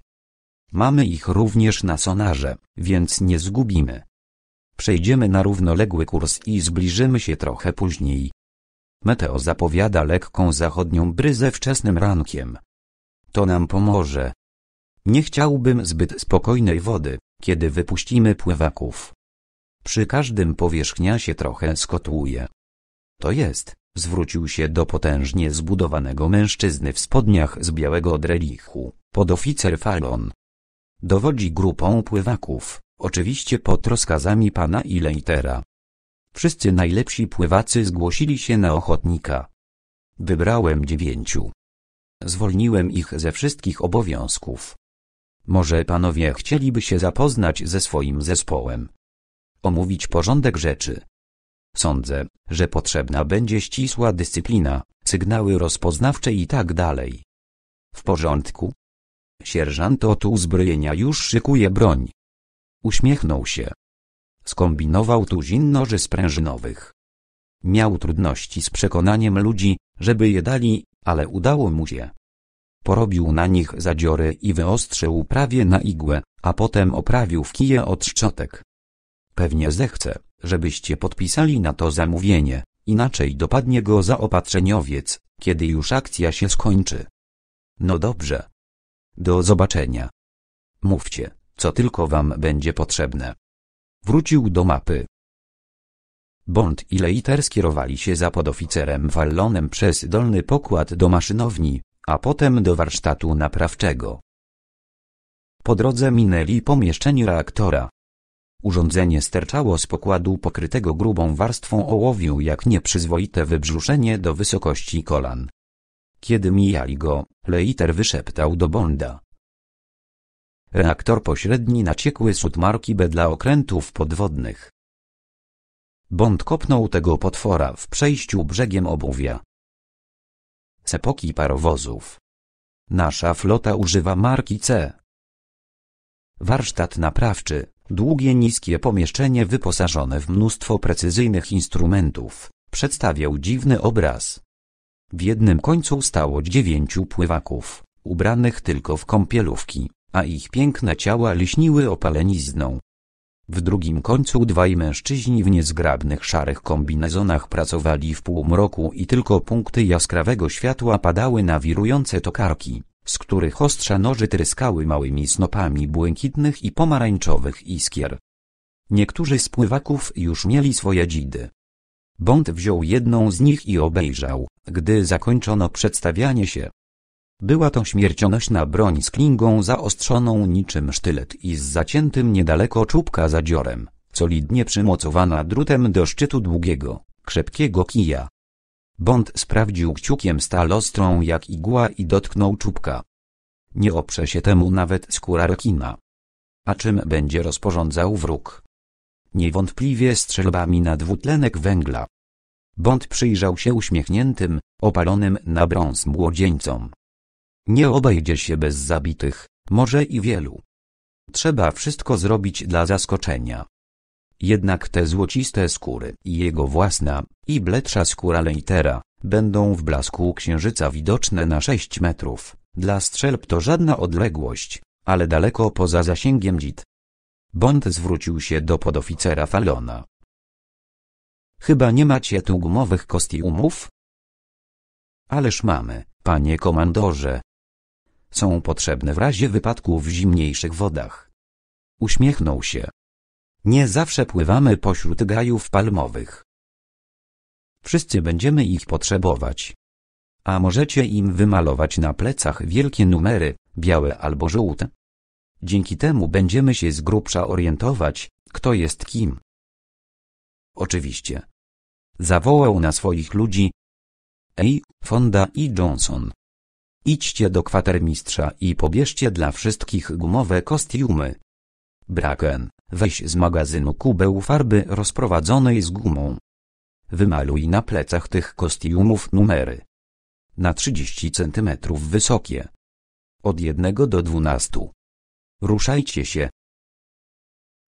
Mamy ich również na sonarze, więc nie zgubimy. Przejdziemy na równoległy kurs i zbliżymy się trochę później. Meteo zapowiada lekką zachodnią bryzę wczesnym rankiem. To nam pomoże. Nie chciałbym zbyt spokojnej wody, kiedy wypuścimy pływaków. Przy każdym powierzchnia się trochę skotłuje. To jest, zwrócił się do potężnie zbudowanego mężczyzny w spodniach z białego drelichu, podoficer Fallon. Dowodzi grupą pływaków, oczywiście pod rozkazami pana Ileitera. Wszyscy najlepsi pływacy zgłosili się na ochotnika. Wybrałem dziewięciu. Zwolniłem ich ze wszystkich obowiązków. Może panowie chcieliby się zapoznać ze swoim zespołem? omówić porządek rzeczy. Sądzę, że potrzebna będzie ścisła dyscyplina, sygnały rozpoznawcze i tak dalej. W porządku. Sierżant od uzbrojenia już szykuje broń. Uśmiechnął się. Skombinował tu noży sprężynowych. Miał trudności z przekonaniem ludzi, żeby je dali, ale udało mu się. Porobił na nich zadziory i wyostrzył prawie na igłę, a potem oprawił w kije od szczotek. Pewnie zechce, żebyście podpisali na to zamówienie, inaczej dopadnie go zaopatrzeniowiec, kiedy już akcja się skończy. No dobrze. Do zobaczenia. Mówcie, co tylko wam będzie potrzebne. Wrócił do mapy. Bond i Leiter skierowali się za podoficerem Fallonem przez dolny pokład do maszynowni, a potem do warsztatu naprawczego. Po drodze minęli pomieszczenie reaktora, Urządzenie sterczało z pokładu pokrytego grubą warstwą ołowiu jak nieprzyzwoite wybrzuszenie do wysokości kolan. Kiedy mijali go, Leiter wyszeptał do Bonda. Reaktor pośredni naciekły sód marki B dla okrętów podwodnych. Bond kopnął tego potwora w przejściu brzegiem obuwia. "Sepoki parowozów. Nasza flota używa marki C. Warsztat naprawczy Długie niskie pomieszczenie wyposażone w mnóstwo precyzyjnych instrumentów przedstawiał dziwny obraz. W jednym końcu stało dziewięciu pływaków, ubranych tylko w kąpielówki, a ich piękne ciała lśniły opalenizną. W drugim końcu dwaj mężczyźni w niezgrabnych szarych kombinezonach pracowali w półmroku i tylko punkty jaskrawego światła padały na wirujące tokarki z których ostrza noży tryskały małymi snopami błękitnych i pomarańczowych iskier. Niektórzy z pływaków już mieli swoje dzidy. Bond wziął jedną z nich i obejrzał, gdy zakończono przedstawianie się. Była to śmiercionośna broń z klingą zaostrzoną niczym sztylet i z zaciętym niedaleko czubka zadziorem, solidnie przymocowana drutem do szczytu długiego, krzepkiego kija. Bond sprawdził kciukiem stal ostrą jak igła i dotknął czubka. Nie oprze się temu nawet skóra rekina. A czym będzie rozporządzał wróg? Niewątpliwie strzelbami na dwutlenek węgla. Bond przyjrzał się uśmiechniętym, opalonym na brąz młodzieńcom. Nie obejdzie się bez zabitych, może i wielu. Trzeba wszystko zrobić dla zaskoczenia. Jednak te złociste skóry i jego własna, i bledsza skóra Leitera, będą w blasku księżyca widoczne na 6 metrów. Dla strzelb to żadna odległość, ale daleko poza zasięgiem dzid. Bond zwrócił się do podoficera Falona. Chyba nie macie tu gumowych kostiumów? Ależ mamy, panie komandorze. Są potrzebne w razie wypadku w zimniejszych wodach. Uśmiechnął się. Nie zawsze pływamy pośród gajów palmowych. Wszyscy będziemy ich potrzebować. A możecie im wymalować na plecach wielkie numery, białe albo żółte. Dzięki temu będziemy się z grubsza orientować, kto jest kim. Oczywiście. Zawołał na swoich ludzi. Ej, Fonda i Johnson. Idźcie do kwatermistrza i pobierzcie dla wszystkich gumowe kostiumy. Braken, Weź z magazynu kubeł farby rozprowadzonej z gumą. Wymaluj na plecach tych kostiumów numery. Na 30 cm wysokie. Od 1 do 12. Ruszajcie się.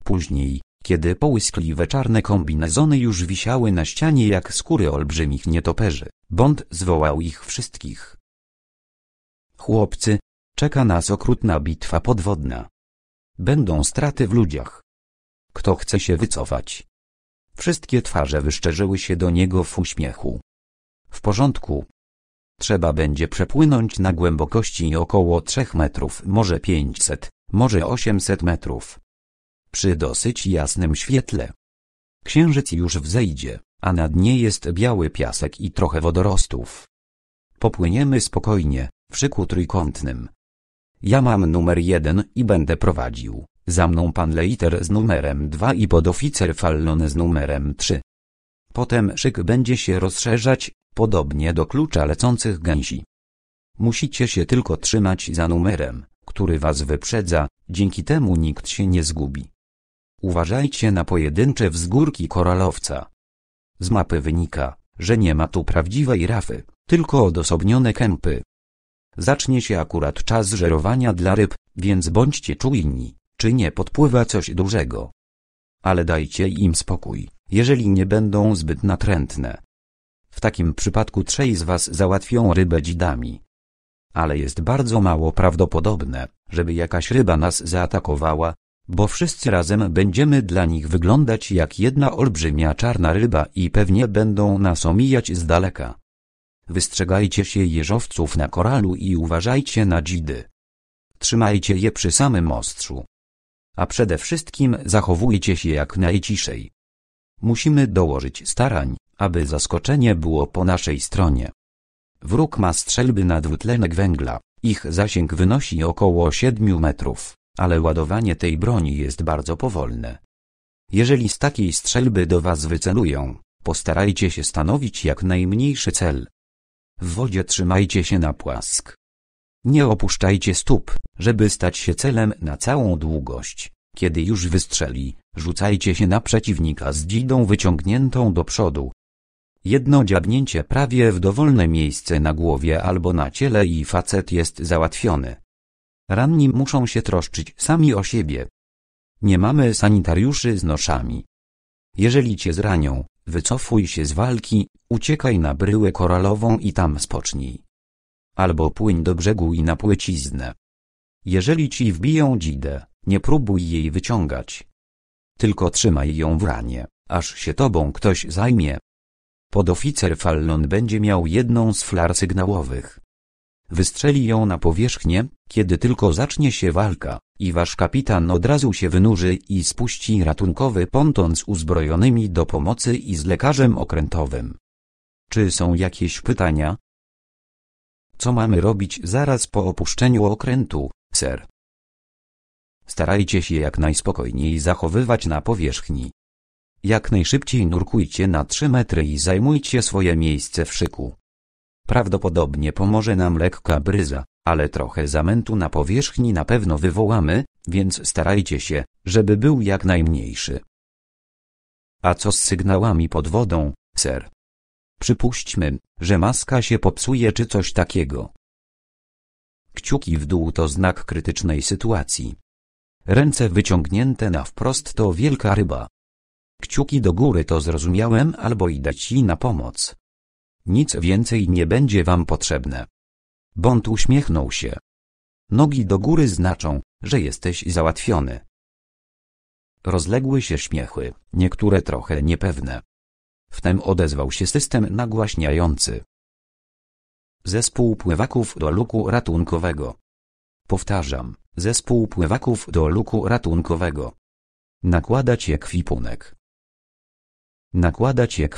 Później, kiedy połyskliwe czarne kombinezony już wisiały na ścianie jak skóry olbrzymich nietoperzy, Bond zwołał ich wszystkich. Chłopcy, czeka nas okrutna bitwa podwodna. Będą straty w ludziach. Kto chce się wycofać? Wszystkie twarze wyszczerzyły się do niego w uśmiechu. W porządku. Trzeba będzie przepłynąć na głębokości około 3 metrów, może 500, może 800 metrów. Przy dosyć jasnym świetle. Księżyc już wzejdzie, a na dnie jest biały piasek i trochę wodorostów. Popłyniemy spokojnie, w szyku trójkątnym. Ja mam numer jeden i będę prowadził. Za mną pan Leiter z numerem 2 i podoficer Fallon z numerem 3. Potem szyk będzie się rozszerzać, podobnie do klucza lecących gęsi. Musicie się tylko trzymać za numerem, który was wyprzedza, dzięki temu nikt się nie zgubi. Uważajcie na pojedyncze wzgórki koralowca. Z mapy wynika, że nie ma tu prawdziwej rafy, tylko odosobnione kępy. Zacznie się akurat czas żerowania dla ryb, więc bądźcie czujni. Czy nie podpływa coś dużego. Ale dajcie im spokój, jeżeli nie będą zbyt natrętne. W takim przypadku trzej z was załatwią rybę dzidami. Ale jest bardzo mało prawdopodobne, żeby jakaś ryba nas zaatakowała, bo wszyscy razem będziemy dla nich wyglądać jak jedna olbrzymia czarna ryba i pewnie będą nas omijać z daleka. Wystrzegajcie się jeżowców na koralu i uważajcie na dzidy. Trzymajcie je przy samym ostrzu. A przede wszystkim zachowujcie się jak najciszej. Musimy dołożyć starań, aby zaskoczenie było po naszej stronie. Wróg ma strzelby na dwutlenek węgla, ich zasięg wynosi około 7 metrów, ale ładowanie tej broni jest bardzo powolne. Jeżeli z takiej strzelby do Was wycelują, postarajcie się stanowić jak najmniejszy cel. W wodzie trzymajcie się na płask, nie opuszczajcie stóp, żeby stać się celem na całą długość. Kiedy już wystrzeli, rzucajcie się na przeciwnika z dzidą wyciągniętą do przodu. Jedno dziabnięcie prawie w dowolne miejsce na głowie albo na ciele i facet jest załatwiony. Ranni muszą się troszczyć sami o siebie. Nie mamy sanitariuszy z noszami. Jeżeli cię zranią, wycofuj się z walki, uciekaj na bryłę koralową i tam spocznij albo płyń do brzegu i na płyciznę. Jeżeli ci wbiją dzidę, nie próbuj jej wyciągać. Tylko trzymaj ją w ranie, aż się tobą ktoś zajmie. Podoficer Fallon będzie miał jedną z flar sygnałowych. Wystrzeli ją na powierzchnię, kiedy tylko zacznie się walka, i wasz kapitan od razu się wynurzy i spuści ratunkowy ponton z uzbrojonymi do pomocy i z lekarzem okrętowym. Czy są jakieś pytania? Co mamy robić zaraz po opuszczeniu okrętu, ser? Starajcie się jak najspokojniej zachowywać na powierzchni. Jak najszybciej nurkujcie na 3 metry i zajmujcie swoje miejsce w szyku. Prawdopodobnie pomoże nam lekka bryza, ale trochę zamętu na powierzchni na pewno wywołamy, więc starajcie się, żeby był jak najmniejszy. A co z sygnałami pod wodą, ser? Przypuśćmy, że maska się popsuje czy coś takiego. Kciuki w dół to znak krytycznej sytuacji. Ręce wyciągnięte na wprost to wielka ryba. Kciuki do góry to zrozumiałem albo idę ci na pomoc. Nic więcej nie będzie wam potrzebne. Bond uśmiechnął się. Nogi do góry znaczą, że jesteś załatwiony. Rozległy się śmiechy, niektóre trochę niepewne. Wtem odezwał się system nagłaśniający. Zespół pływaków do luku ratunkowego. Powtarzam, zespół pływaków do luku ratunkowego. Nakładać jak Nakładać jak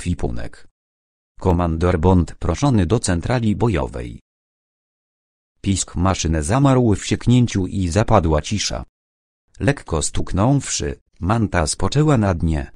Komandor Bond proszony do centrali bojowej. Pisk maszyny zamarł w sieknięciu i zapadła cisza. Lekko stuknąwszy, manta spoczęła na dnie.